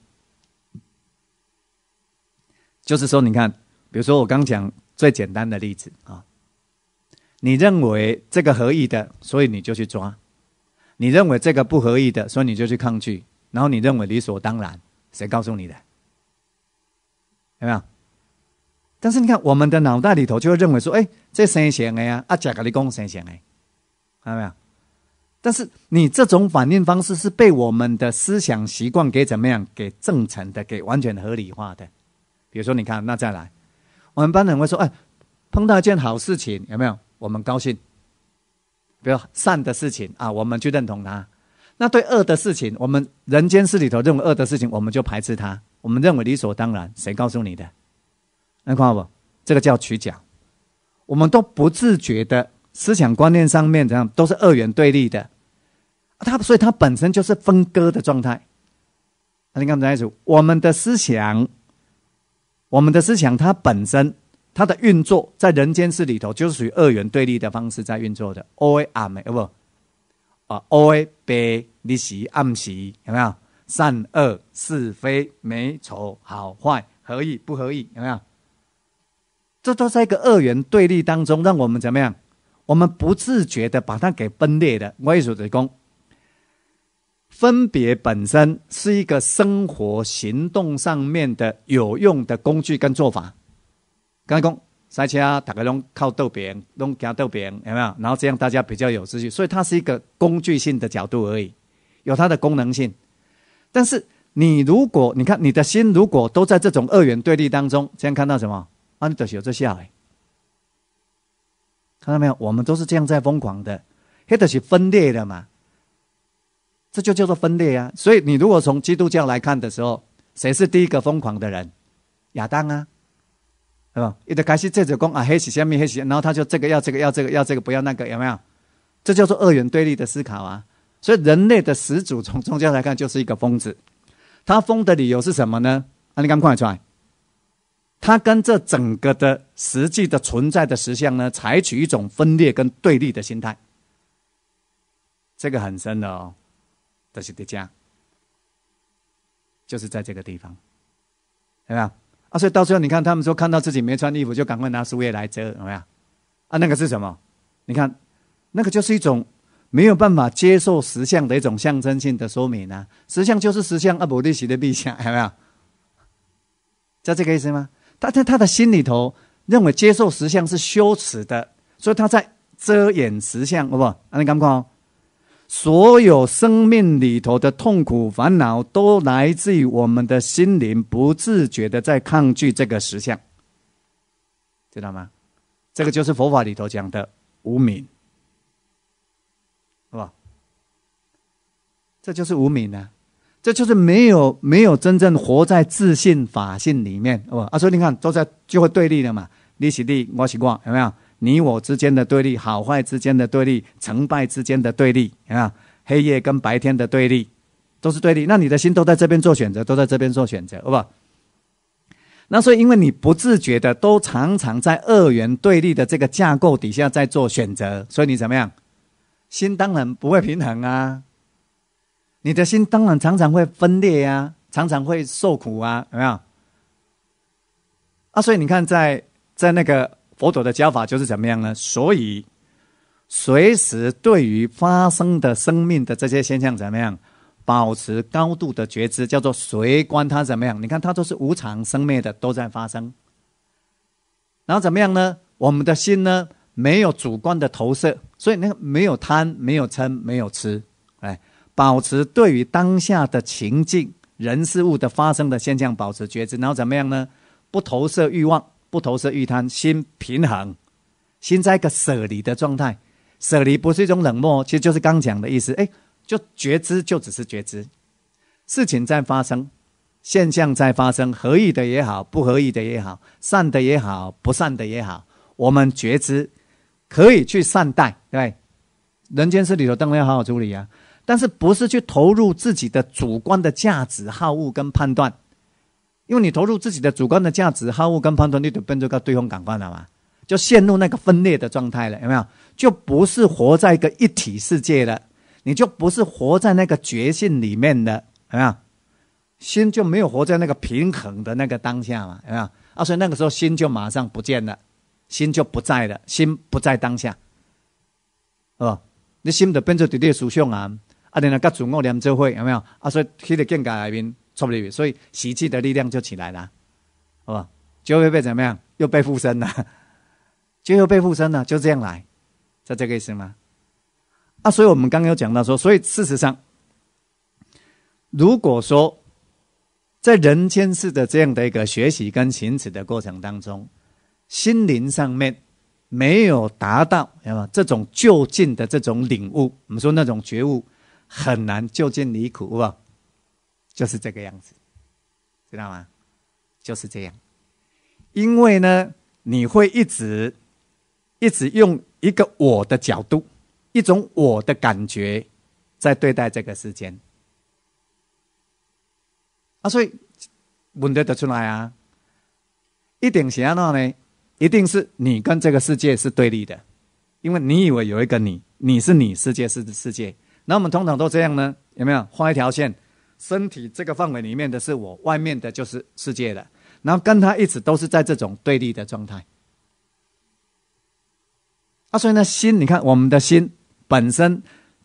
就是说，你看，比如说我刚讲最简单的例子啊，你认为这个合意的，所以你就去抓；你认为这个不合意的，所以你就去抗拒。然后你认为理所当然，谁告诉你的？有没有？但是你看，我们的脑袋里头就会认为说，哎，这神仙的呀，阿加格里公神仙的，看到没有？但是你这种反应方式是被我们的思想习惯给怎么样？给正成的，给完全合理化的。比如说，你看，那再来，我们班人会说，哎，碰到一件好事情，有没有？我们高兴。比如善的事情啊，我们就认同他。那对恶的事情，我们人间世里头认为恶的事情，我们就排斥它。我们认为理所当然，谁告诉你的？能看不？这个叫取巧。我们都不自觉的思想观念上面怎样，都是二元对立的。它所以它本身就是分割的状态。你看刚才一我们的思想，我们的思想它本身它的运作，在人间世里头就是属于二元对立的方式在运作的。O A 弥不。啊，A 别你是暗时有没有善恶是非美丑好坏合意不合意有没有？这都在一个二元对立当中，让我们怎么样？我们不自觉的把它给分裂的。我也你说的公，分别本身是一个生活行动上面的有用的工具跟做法。刚才讲。塞车，大家拢靠斗别人，拢加斗别人，有没有？然后这样大家比较有秩序，所以它是一个工具性的角度而已，有它的功能性。但是你如果你看你的心，如果都在这种二元对立当中，这样看到什么？安德西这下来，看到没有？我们都是这样在疯狂的，黑德西分裂的嘛，这就叫做分裂啊！所以你如果从基督教来看的时候，谁是第一个疯狂的人？亚当啊！是吧？一直开始，这只公啊，黑死下面黑死，然后他就这个要这个要这个要这个不要那个，有没有？这叫做二元对立的思考啊！所以人类的始祖从宗教来看就是一个疯子。他疯的理由是什么呢？啊，你刚快出来，他跟这整个的实际的存在的实相呢，采取一种分裂跟对立的心态。这个很深的哦，这是叠加，就是在这个地方，有没有？啊，所以到最后你看，他们说看到自己没穿衣服，就赶快拿树叶来遮，有没有？啊，那个是什么？你看，那个就是一种没有办法接受实相的一种象征性的说明呢。实相就是实相，阿波利奇的陛下，有没有？知道这个意思吗？他在他的心里头认为接受实相是羞耻的，所以他在遮掩实相，不啊，你敢不敢？所有生命里头的痛苦烦恼，都来自于我们的心灵不自觉的在抗拒这个实相，知道吗？这个就是佛法里头讲的无名，是吧？这就是无名呢，这就是没有没有真正活在自信法性里面，哦，啊，所以你看都在就会对立的嘛，你是你，我是我，有没有？你我之间的对立，好坏之间的对立，成败之间的对立，啊，黑夜跟白天的对立，都是对立。那你的心都在这边做选择，都在这边做选择，好不好？那所以，因为你不自觉的，都常常在二元对立的这个架构底下在做选择，所以你怎么样？心当然不会平衡啊，你的心当然常常会分裂呀，常常会受苦啊，有没有？啊，所以你看，在在那个。佛陀的教法就是怎么样呢？所以，随时对于发生的生命的这些现象怎么样，保持高度的觉知，叫做随观它怎么样。你看，它都是无常生灭的，都在发生。然后怎么样呢？我们的心呢，没有主观的投射，所以那个没有贪，没有嗔，没有痴，哎，保持对于当下的情境、人事物的发生的现象保持觉知。然后怎么样呢？不投射欲望。不投射欲贪，心平衡，心在一个舍离的状态。舍离不是一种冷漠，其实就是刚讲的意思。哎，就觉知，就只是觉知。事情在发生，现象在发生，合意的也好，不合意的也好，善的也好，不善的也好，我们觉知可以去善待，对？人间事里头当然要好好处理啊，但是不是去投入自己的主观的价值、好恶跟判断。因为你投入自己的主观的价值、好恶跟判断力，就变成个对方感官了嘛，就陷入那个分裂的状态了，有没有？就不是活在一个一体世界了，你就不是活在那个觉性里面的，有没有？心就没有活在那个平衡的那个当下嘛，有没有？啊，所以那个时候心就马上不见了，心就不在了，心不在当下，哦，你心的变成对对属相啊，啊，然后跟自我连做伙有没有？啊，所以去的境界里面。所以习气的力量就起来了，好吧？就会被怎么样？又被附身了？就 又被附身了？就这样来，是这个意思吗？啊！所以我们刚刚讲到说，所以事实上，如果说在人间世的这样的一个学习跟行持的过程当中，心灵上面没有达到，那么这种就近的这种领悟，我们说那种觉悟很难就近离苦，好不好？就是这个样子，知道吗？就是这样，因为呢，你会一直一直用一个我的角度，一种我的感觉，在对待这个世界。所以问得得出来啊，一点什么呢？一定是你跟这个世界是对立的，因为你以为有一个你，你是你，世界是世界。那我们通常都这样呢，有没有画一条线？身体这个范围里面的是我，外面的就是世界的，然后跟他一直都是在这种对立的状态。啊，所以呢，心，你看我们的心本身，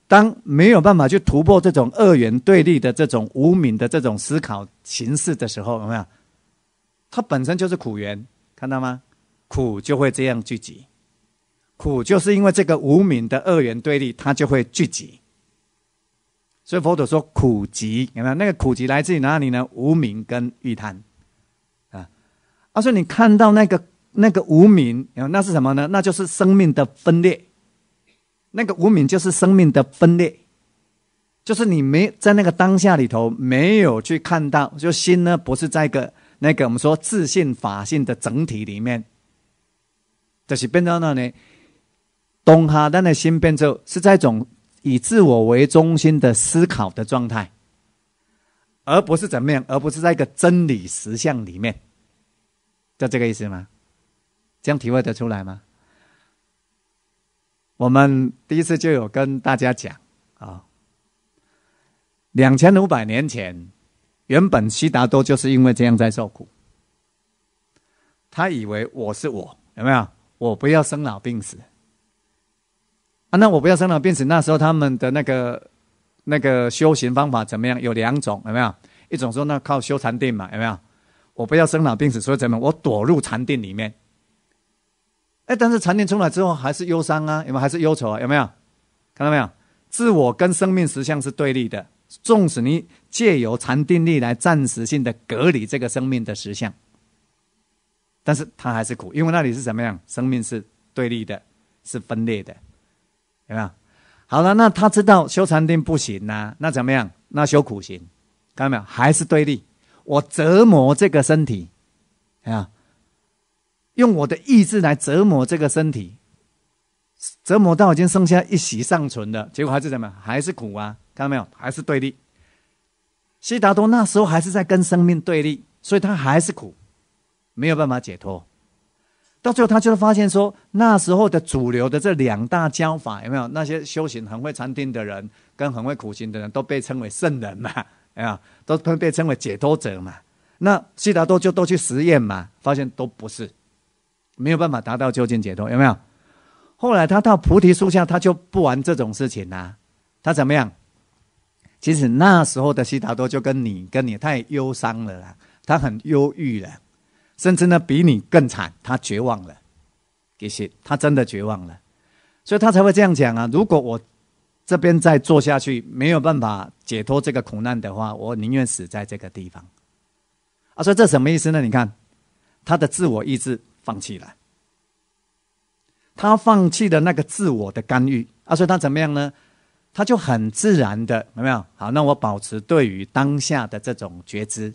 当没有办法去突破这种二元对立的这种无名的这种思考形式的时候，有没有？它本身就是苦源，看到吗？苦就会这样聚集，苦就是因为这个无名的二元对立，它就会聚集。所以佛陀说苦集有没有？那个苦集来自于哪里呢？无名跟欲贪啊。他说你看到那个那个无名，那是什么呢？那就是生命的分裂。那个无名就是生命的分裂，就是你没在那个当下里头没有去看到，就心呢不是在一个那个我们说自信法性的整体里面，这是变到那里？哈下那的心变奏是在一种。以自我为中心的思考的状态，而不是怎么样，而不是在一个真理实相里面，就这个意思吗？这样体会得出来吗？我们第一次就有跟大家讲啊，两千五百年前，原本悉达多就是因为这样在受苦，他以为我是我，有没有？我不要生老病死。啊，那我不要生老病死。那时候他们的那个那个修行方法怎么样？有两种，有没有？一种说那靠修禅定嘛，有没有？我不要生老病死，所以怎么我躲入禅定里面？哎，但是禅定出来之后还是忧伤啊，有没有？还是忧愁啊，有没有？看到没有？自我跟生命实相是对立的，纵使你借由禅定力来暂时性的隔离这个生命的实相，但是它还是苦，因为那里是什么样？生命是对立的，是分裂的。有没有？好了，那他知道修禅定不行呐，那怎么样？那修苦行，看到没有？还是对立。我折磨这个身体，啊，用我的意志来折磨这个身体，折磨到已经剩下一息尚存了，结果还是什么？还是苦啊！看到没有？还是对立。悉达多那时候还是在跟生命对立，所以他还是苦，没有办法解脱。到最后，他就是发现说，那时候的主流的这两大教法有没有？那些修行很会禅定的人，跟很会苦行的人都被称为圣人嘛，啊，都都被被称为解脱者嘛。那悉达多就都去实验嘛，发现都不是，没有办法达到究竟解脱，有没有？后来他到菩提树下，他就不玩这种事情啦。他怎么样？其实那时候的悉达多就跟你跟你太忧伤了啦，他很忧郁了。甚至呢，比你更惨，他绝望了，其实他真的绝望了，所以他才会这样讲啊。如果我这边再做下去，没有办法解脱这个苦难的话，我宁愿死在这个地方。啊，所以这什么意思呢？你看，他的自我意志放弃了，他放弃了那个自我的干预。啊，所以他怎么样呢？他就很自然的，有没有？好，那我保持对于当下的这种觉知。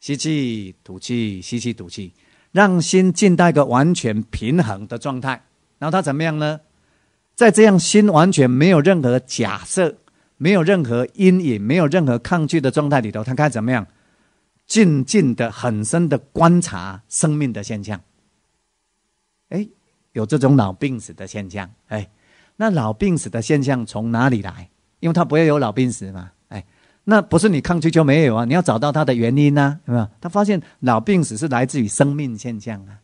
吸气，吐气，吸气，吐气，让心进到一个完全平衡的状态。然后他怎么样呢？在这样心完全没有任何假设、没有任何阴影、没有任何抗拒的状态里头，他该怎么样？静静的、很深的观察生命的现象。哎，有这种老病死的现象。哎，那老病死的现象从哪里来？因为他不要有老病死嘛。那不是你抗拒就没有啊？你要找到它的原因呐，有没有？他发现老病死是来自于生命现象啊。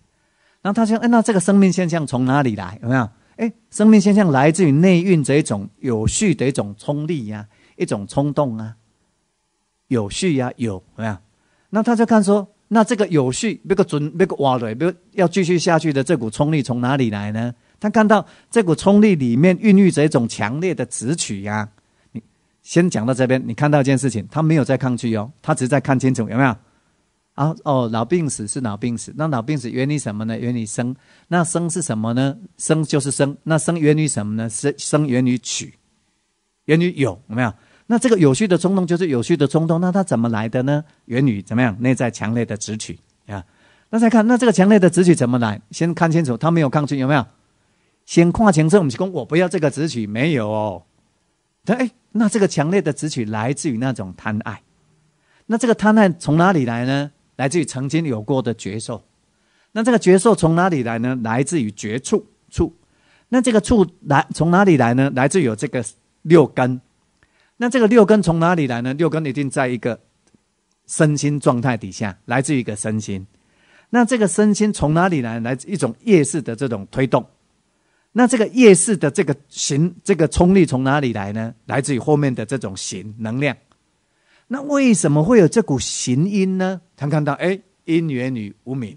然后他说：“哎，那这个生命现象从哪里来？有没有？哎，生命现象来自于内蕴这一种有序的一种冲力呀，一种冲动啊，有序呀，有没有？”那他就看说：“那这个有序那个准那个哇的，要继续下去的这股冲力从哪里来呢？他看到这股冲力里面孕育着一种强烈的直取呀。”先讲到这边，你看到一件事情，他没有在抗拒哦，他只是在看清楚有没有啊？哦，老病死是老病死，那老病死源于什么呢？源于生，那生是什么呢？生就是生，那生源于什么呢？生生源于取，源于有，有没有？那这个有序的冲动就是有序的冲动，那它怎么来的呢？源于怎么样？内在强烈的直取啊。大家看，那这个强烈的直取怎么来？先看清楚，他没有抗拒，有没有？先跨前这我们去攻，我不要这个直取，没有哦。但哎，那这个强烈的直取来自于那种贪爱，那这个贪爱从哪里来呢？来自于曾经有过的觉受，那这个觉受从哪里来呢？来自于觉处处，那这个处来从哪里来呢？来自于有这个六根，那这个六根从哪里来呢？六根一定在一个身心状态底下，来自于一个身心，那这个身心从哪里来？来自一种业势的这种推动。那这个夜市的这个行，这个冲力从哪里来呢？来自于后面的这种行能量。那为什么会有这股行音呢？他看到，哎，因缘与无名。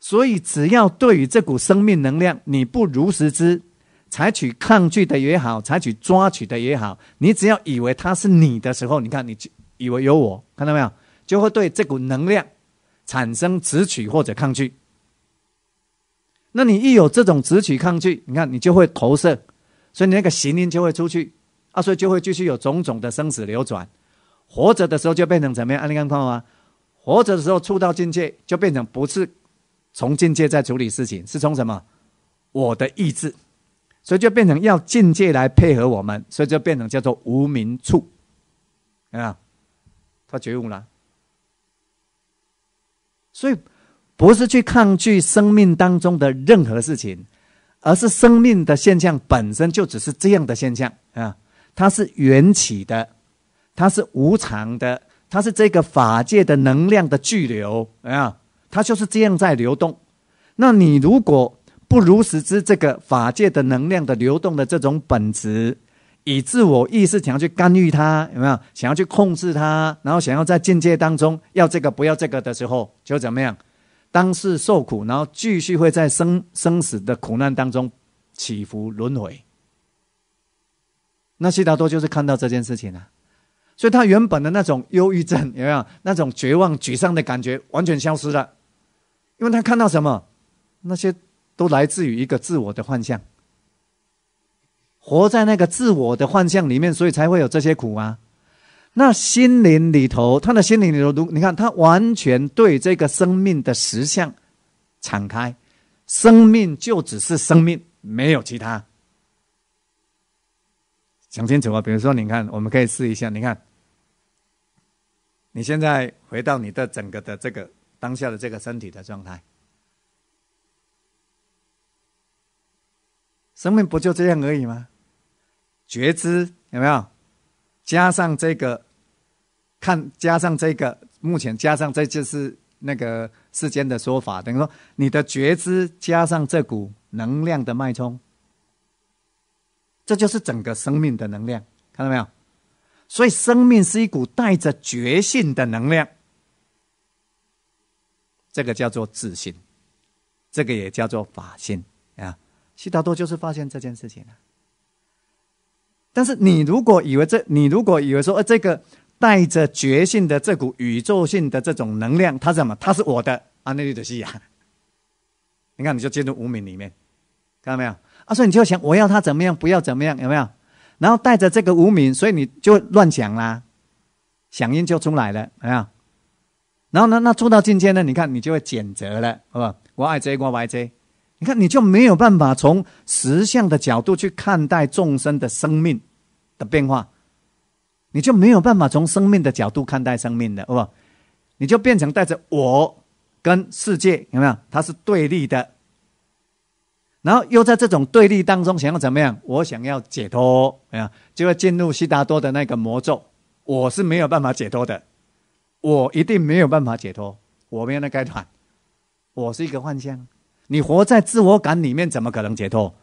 所以，只要对于这股生命能量，你不如实之，采取抗拒的也好，采取抓取的也好，你只要以为它是你的时候，你看，你就以为有我，看到没有？就会对这股能量产生执取或者抗拒。那你一有这种直取抗拒，你看你就会投射，所以你那个行音就会出去，啊，所以就会继续有种种的生死流转。活着的时候就变成怎么样？安利看破吗？活着的时候触到境界，就变成不是从境界在处理事情，是从什么？我的意志，所以就变成要境界来配合我们，所以就变成叫做无名处，啊，他觉悟了，所以。不是去抗拒生命当中的任何事情，而是生命的现象本身就只是这样的现象啊！它是缘起的，它是无常的，它是这个法界的能量的巨流啊！它就是这样在流动。那你如果不如实知这个法界的能量的流动的这种本质，以自我意识想要去干预它，有没有想要去控制它？然后想要在境界当中要这个不要这个的时候，就怎么样？当世受苦，然后继续会在生生死的苦难当中起伏轮回。那悉达多就是看到这件事情了，所以他原本的那种忧郁症有没有那种绝望、沮丧的感觉完全消失了，因为他看到什么，那些都来自于一个自我的幻象，活在那个自我的幻象里面，所以才会有这些苦啊。那心灵里头，他的心灵里头，如你看，他完全对这个生命的实相敞开，生命就只是生命，没有其他。讲清楚啊！比如说，你看，我们可以试一下，你看，你现在回到你的整个的这个当下的这个身体的状态，生命不就这样而已吗？觉知有没有？加上这个，看加上这个，目前加上这就是那个世间的说法，等于说你的觉知加上这股能量的脉冲，这就是整个生命的能量，看到没有？所以生命是一股带着觉性的能量，这个叫做自信，这个也叫做法性啊。悉达多就是发现这件事情了。但是你如果以为这，你如果以为说，呃，这个带着觉性的这股宇宙性的这种能量，它什么？它是我的阿内利德西亚。你看，你就进入无名里面，看到没有？啊，所以你就想我要它怎么样，不要怎么样，有没有？然后带着这个无名，所以你就乱想啦，响应就出来了，没有？然后呢，那做到境界呢，你看你就会谴责了，好不好？我爱这，我爱这。你看，你就没有办法从实相的角度去看待众生的生命的变化，你就没有办法从生命的角度看待生命的，好不好？你就变成带着我跟世界有没有？它是对立的，然后又在这种对立当中想要怎么样？我想要解脱，没有，就会进入悉达多的那个魔咒，我是没有办法解脱的，我一定没有办法解脱。我没有那开团，我是一个幻象。你活在自我感里面，怎么可能解脱？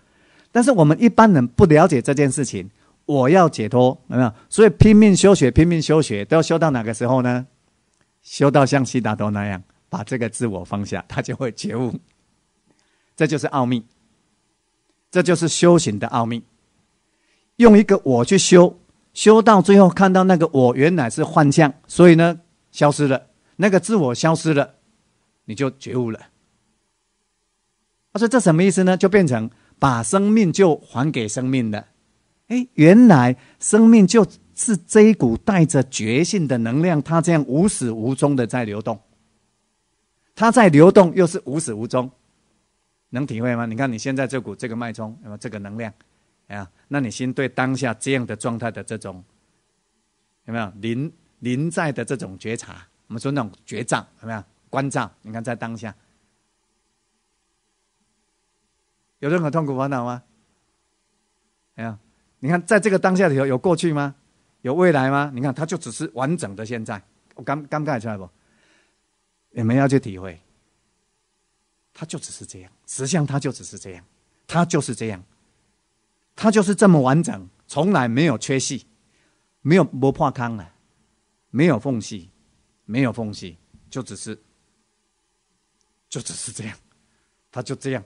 但是我们一般人不了解这件事情。我要解脱，没有，所以拼命修学，拼命修学，都要修到哪个时候呢？修到像悉达多那样，把这个自我放下，他就会觉悟。这就是奥秘，这就是修行的奥秘。用一个我去修，修到最后看到那个我原来是幻象，所以呢，消失了，那个自我消失了，你就觉悟了。他说：“这什么意思呢？就变成把生命就还给生命的。哎，原来生命就是这一股带着觉性的能量，它这样无始无终的在流动。它在流动又是无始无终，能体会吗？你看你现在这股这个脉冲有没有这个能量？啊，那你先对当下这样的状态的这种有没有临临在的这种觉察？我们说那种觉障，有没有关照？你看在当下。”有任何痛苦烦恼吗？没有。你看，在这个当下的头，有过去吗？有未来吗？你看，它就只是完整的现在。我刚刚概出来不？你们要去体会，它就只是这样，实相它就只是这样，它就是这样，它就是这么完整，从来没有缺隙，没有不破康的，没有缝隙，没有缝隙，就只是，就只是这样，它就这样。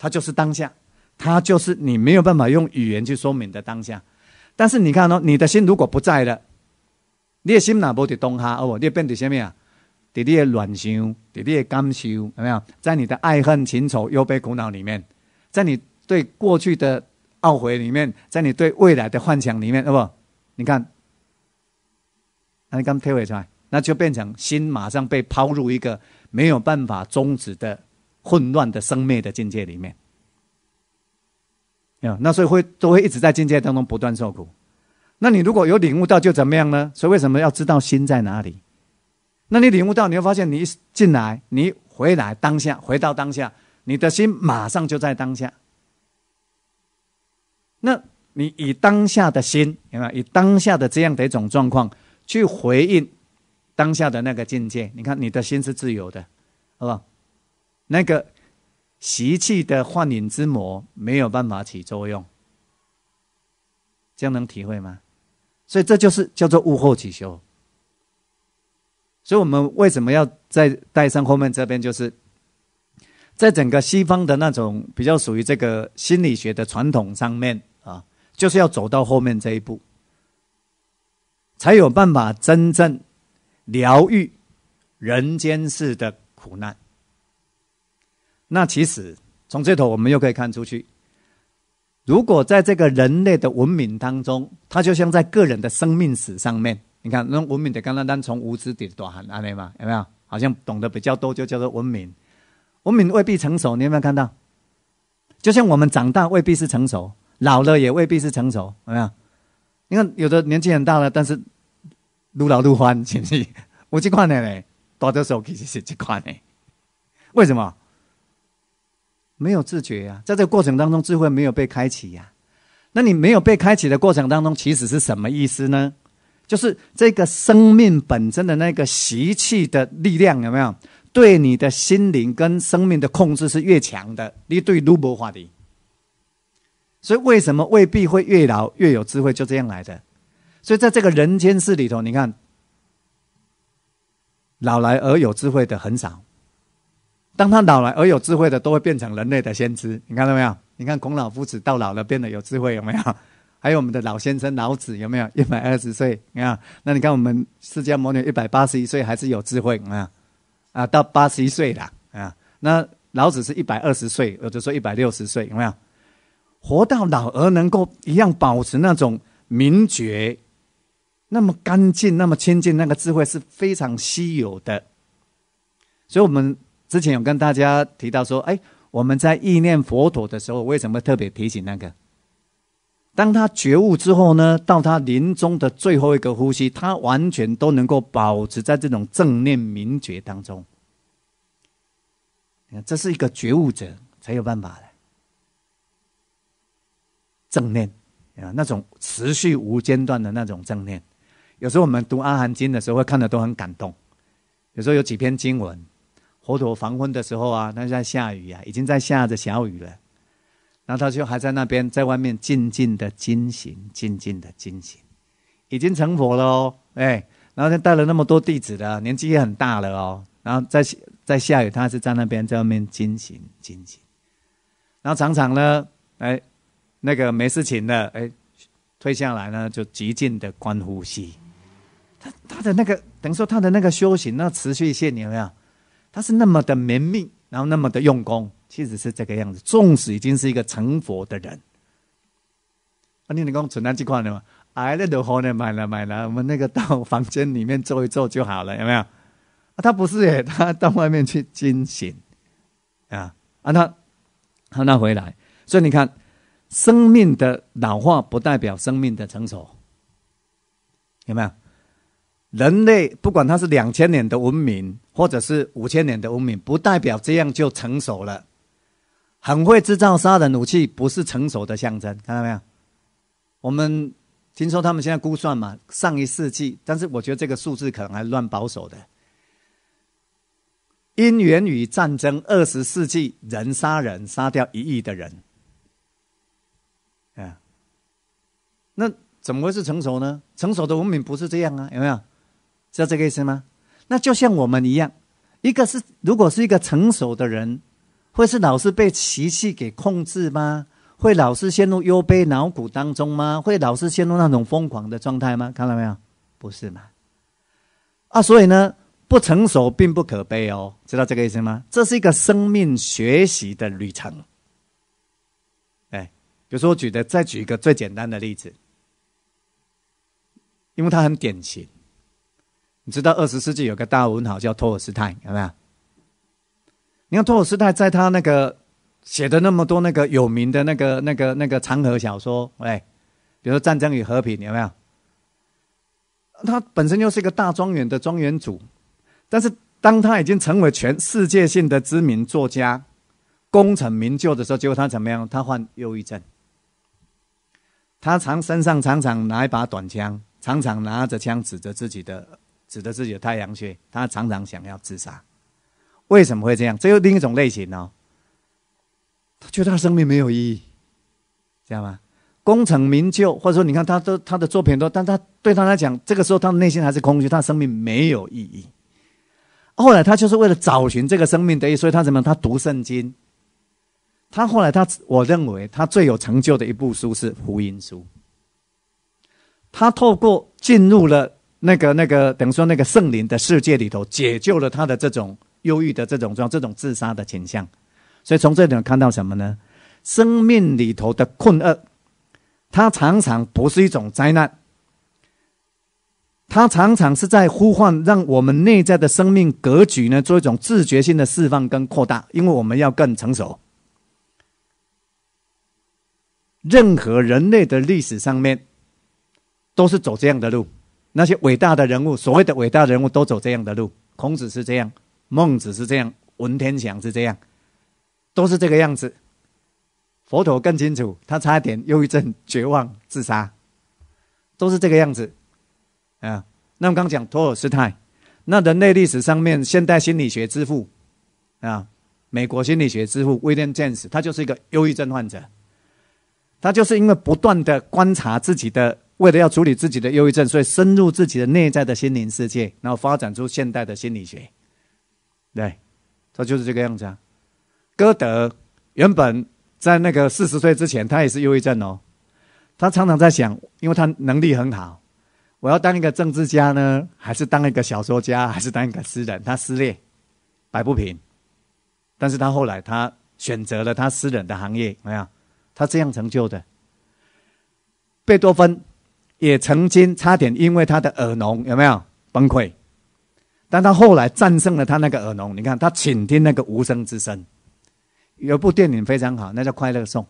它就是当下，它就是你没有办法用语言去说明的当下。但是你看哦，你的心如果不在了，你的心哪？不得动哈？哦？你变得什么呀？对你的乱想，对你的感受，有没有？在你的爱恨情仇、忧悲苦恼里面，在你对过去的懊悔里面，在你对未来的幻想里面，哦，不？你看，那你刚回出来，那就变成心马上被抛入一个没有办法终止的。混乱的生灭的境界里面，那所以会都会一直在境界当中不断受苦。那你如果有领悟到，就怎么样呢？所以为什么要知道心在哪里？那你领悟到，你会发现，你一进来，你回来，当下回到当下，你的心马上就在当下。那你以当下的心，明白？以当下的这样的一种状况去回应当下的那个境界，你看，你的心是自由的，好不好？那个习气的幻影之魔没有办法起作用，这样能体会吗？所以这就是叫做物后起修。所以我们为什么要再带上后面这边？就是在整个西方的那种比较属于这个心理学的传统上面啊，就是要走到后面这一步，才有办法真正疗愈人间世的苦难。那其实从这头我们又可以看出去，如果在这个人类的文明当中，它就像在个人的生命史上面。你看，那文明的刚刚刚从无知的多很安的嘛？有没有？好像懂得比较多就叫做文明，文明未必成熟。你有没有看到？就像我们长大未必是成熟，老了也未必是成熟，有没有？你看，有的年纪很大了，但是如老如欢，是不是？我这的呢，大多数其实是这款的，为什么？没有自觉呀，在这个过程当中，智慧没有被开启呀。那你没有被开启的过程当中，其实是什么意思呢？就是这个生命本身的那个习气的力量有没有对你的心灵跟生命的控制是越强的？你对卢伯话题，所以为什么未必会越老越有智慧？就这样来的。所以在这个人间世里头，你看，老来而有智慧的很少。当他老了而有智慧的，都会变成人类的先知。你看到没有？你看孔老夫子到老了变得有智慧，有没有？还有我们的老先生老子，有没有一百二十岁？你看，那你看我们释迦牟尼一百八十一岁还是有智慧，没有？啊，到八十一岁了啊。那老子是一百二十岁，我就说一百六十岁，有没有？活到老而能够一样保持那种明觉，那么干净，那么清净，那个智慧是非常稀有的。所以，我们。之前有跟大家提到说，哎，我们在意念佛陀的时候，为什么特别提醒那个？当他觉悟之后呢，到他临终的最后一个呼吸，他完全都能够保持在这种正念明觉当中。你看，这是一个觉悟者才有办法的正念啊，那种持续无间断的那种正念。有时候我们读阿含经的时候，会看的都很感动。有时候有几篇经文。佛陀黄昏的时候啊，那在下雨啊，已经在下着小雨了。然后他就还在那边，在外面静静的惊行，静静的惊行，已经成佛了哦，哎，然后他带了那么多弟子的，年纪也很大了哦，然后在在下雨，他是在那边在外面惊行惊行。然后常常呢，哎，那个没事情的，哎，退下来呢，就极尽的观呼吸。他他的那个等于说他的那个修行那持续性有没有？他是那么的绵密，然后那么的用功，其实是这个样子。纵使已经是一个成佛的人，你你仁公存在计划了嘛，挨了点活呢，买了买了，我们那个到房间里面坐一坐就好了，有没有？他不是耶，他到外面去惊行啊，啊，他他他回来，所以你看，生命的老化不代表生命的成熟，有没有？人类不管他是两千年的文明，或者是五千年的文明，不代表这样就成熟了。很会制造杀人的武器，不是成熟的象征。看到没有？我们听说他们现在估算嘛，上一世纪，但是我觉得这个数字可能还乱保守的。因缘与战争，二十世纪人杀人，杀掉一亿的人。嗯。那怎么会是成熟呢？成熟的文明不是这样啊，有没有？知道这个意思吗？那就像我们一样，一个是如果是一个成熟的人，会是老是被习气给控制吗？会老是陷入忧悲恼苦当中吗？会老是陷入那种疯狂的状态吗？看到没有？不是吗？啊，所以呢，不成熟并不可悲哦，知道这个意思吗？这是一个生命学习的旅程。哎，比如说我举的，再举一个最简单的例子，因为它很典型。你知道二十世纪有个大文豪叫托尔斯泰有没有？你看托尔斯泰在他那个写的那么多那个有名的那个那个那个长河小说，哎，比如《说《战争与和平》有没有？他本身就是一个大庄园的庄园主，但是当他已经成为全世界性的知名作家、功成名就的时候，结果他怎么样？他患忧郁症，他常身上常常拿一把短枪，常常拿着枪指着自己的。指着自己的太阳穴，他常常想要自杀。为什么会这样？这又另一种类型哦。他觉得他生命没有意义，知道吗？功成名就，或者说，你看，他都他的作品都，但他对他来讲，这个时候他的内心还是空虚，他生命没有意义。后来他就是为了找寻这个生命的意义，所以他怎么？他读圣经。他后来，他我认为他最有成就的一部书是《福音书》。他透过进入了。那个、那个，等于说那个圣灵的世界里头，解救了他的这种忧郁的这种状、这种自杀的倾向。所以从这里看到什么呢？生命里头的困厄，它常常不是一种灾难，它常常是在呼唤，让我们内在的生命格局呢，做一种自觉性的释放跟扩大，因为我们要更成熟。任何人类的历史上面，都是走这样的路。那些伟大的人物，所谓的伟大人物都走这样的路。孔子是这样，孟子是这样，文天祥是这样，都是这个样子。佛陀更清楚，他差点忧郁症、绝望自杀，都是这个样子。啊，那么刚讲托尔斯泰，那人类历史上面现代心理学之父啊，美国心理学之父威廉詹姆斯，他就是一个忧郁症患者，他就是因为不断的观察自己的。为了要处理自己的忧郁症，所以深入自己的内在的心灵世界，然后发展出现代的心理学。对，他就是这个样子啊。歌德原本在那个四十岁之前，他也是忧郁症哦。他常常在想，因为他能力很好，我要当一个政治家呢，还是当一个小说家，还是当一个诗人？他撕裂，摆不平。但是他后来他选择了他诗人的行业，没有？他这样成就的。贝多芬。也曾经差点因为他的耳聋有没有崩溃？但他后来战胜了他那个耳聋。你看他倾听那个无声之声。有部电影非常好，那叫《快乐颂》。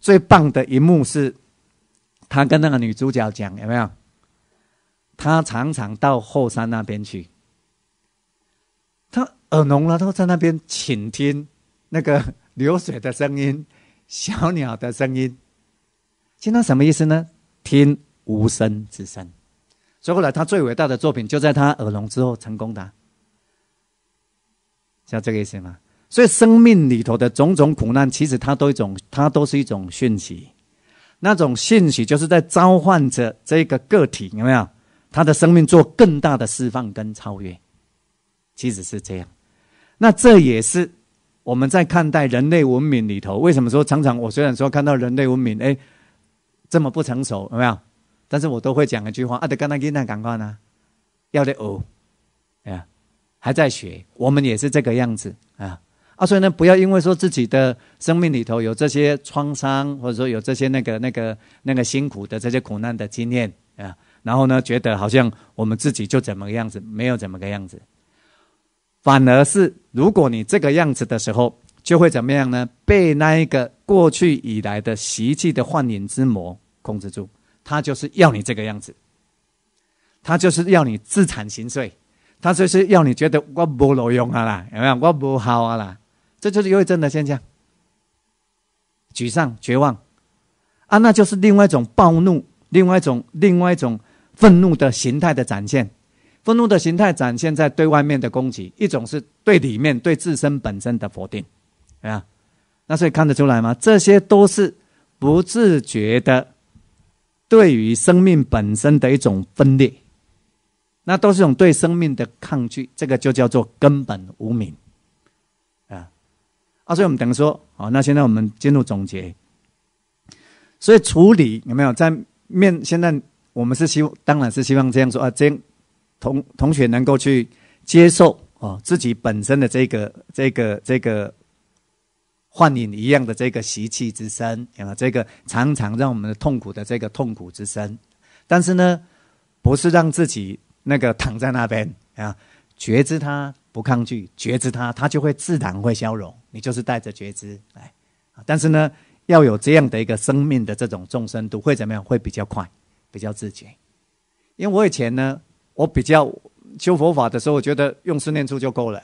最棒的一幕是，他跟那个女主角讲有没有？他常常到后山那边去。他耳聋了，他在那边倾听那个流水的声音、小鸟的声音。听到什么意思呢？听无声之声，所以后来他最伟大的作品就在他耳聋之后成功的，像这个意思吗？所以生命里头的种种苦难，其实它都一种，它都是一种讯息。那种讯息就是在召唤着这个个体，有没有？他的生命做更大的释放跟超越，其实是这样。那这也是我们在看待人类文明里头，为什么说常常我虽然说看到人类文明，哎。这么不成熟有没有？但是我都会讲一句话啊，得赶快，赶快呢，要的哦，哎呀，还在学，我们也是这个样子啊啊，所以呢，不要因为说自己的生命里头有这些创伤，或者说有这些那个那个那个辛苦的这些苦难的经验啊，然后呢，觉得好像我们自己就怎么个样子，没有怎么个样子，反而是如果你这个样子的时候。就会怎么样呢？被那一个过去以来的习气的幻影之魔控制住，他就是要你这个样子，他就是要你自惭形秽，他就是要你觉得我无卵用啊啦，有没有？我不好啊啦，这就是郁症的现象。沮丧、绝望啊，那就是另外一种暴怒，另外一种、另外一种愤怒的形态的展现。愤怒的形态展现在对外面的攻击，一种是对里面、对自身本身的否定。啊，那所以看得出来吗？这些都是不自觉的，对于生命本身的一种分裂，那都是种对生命的抗拒。这个就叫做根本无明啊。啊，所以我们等于说，哦，那现在我们进入总结。所以处理有没有在面？现在我们是希，望，当然是希望这样说啊，这样同同学能够去接受啊，自己本身的这个、这个、这个。幻影一样的这个习气之身，啊，这个常常让我们的痛苦的这个痛苦之身，但是呢，不是让自己那个躺在那边啊，觉知它不抗拒，觉知它，它就会自然会消融。你就是带着觉知来，但是呢，要有这样的一个生命的这种众生度，会怎么样？会比较快，比较自觉。因为我以前呢，我比较修佛法的时候，我觉得用思念处就够了。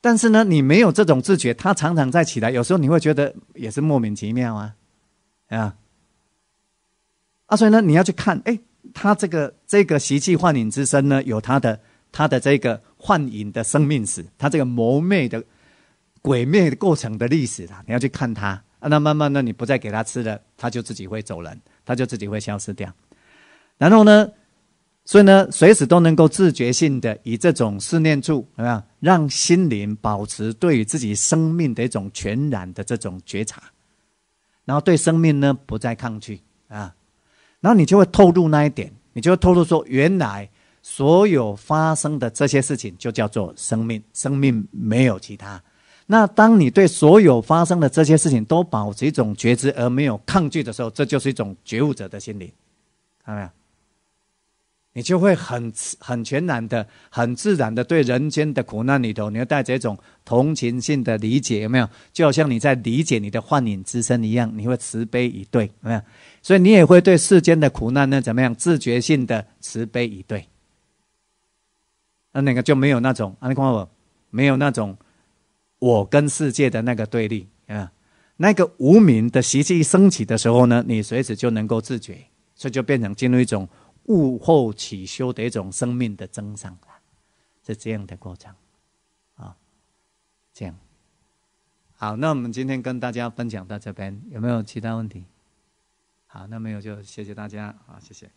但是呢，你没有这种自觉，他常常在起来，有时候你会觉得也是莫名其妙啊，啊，啊，所以呢，你要去看，哎，他这个这个习气幻影之身呢，有他的他的这个幻影的生命史，他这个魔魅的鬼魅的过程的历史啊。你要去看他，那慢慢的你不再给他吃了，他就自己会走人，他就自己会消失掉，然后呢？所以呢，随时都能够自觉性的以这种思念住，怎么样，让心灵保持对于自己生命的一种全然的这种觉察，然后对生命呢不再抗拒啊，然后你就会透露那一点，你就会透露说，原来所有发生的这些事情就叫做生命，生命没有其他。那当你对所有发生的这些事情都保持一种觉知而没有抗拒的时候，这就是一种觉悟者的心灵，看到没有？你就会很很全然的、很自然的对人间的苦难里头，你要带着一种同情性的理解，有没有？就好像你在理解你的幻影之身一样，你会慈悲以对，有没有？所以你也会对世间的苦难呢？怎么样？自觉性的慈悲以对，那那个就没有那种，你看我没有那种我跟世界的那个对立啊。那个无名的习气升起的时候呢，你随时就能够自觉，所以就变成进入一种。物后起修的一种生命的增长啊，是这样的过程啊，这样。好，那我们今天跟大家分享到这边，有没有其他问题？好，那没有就谢谢大家啊，谢谢。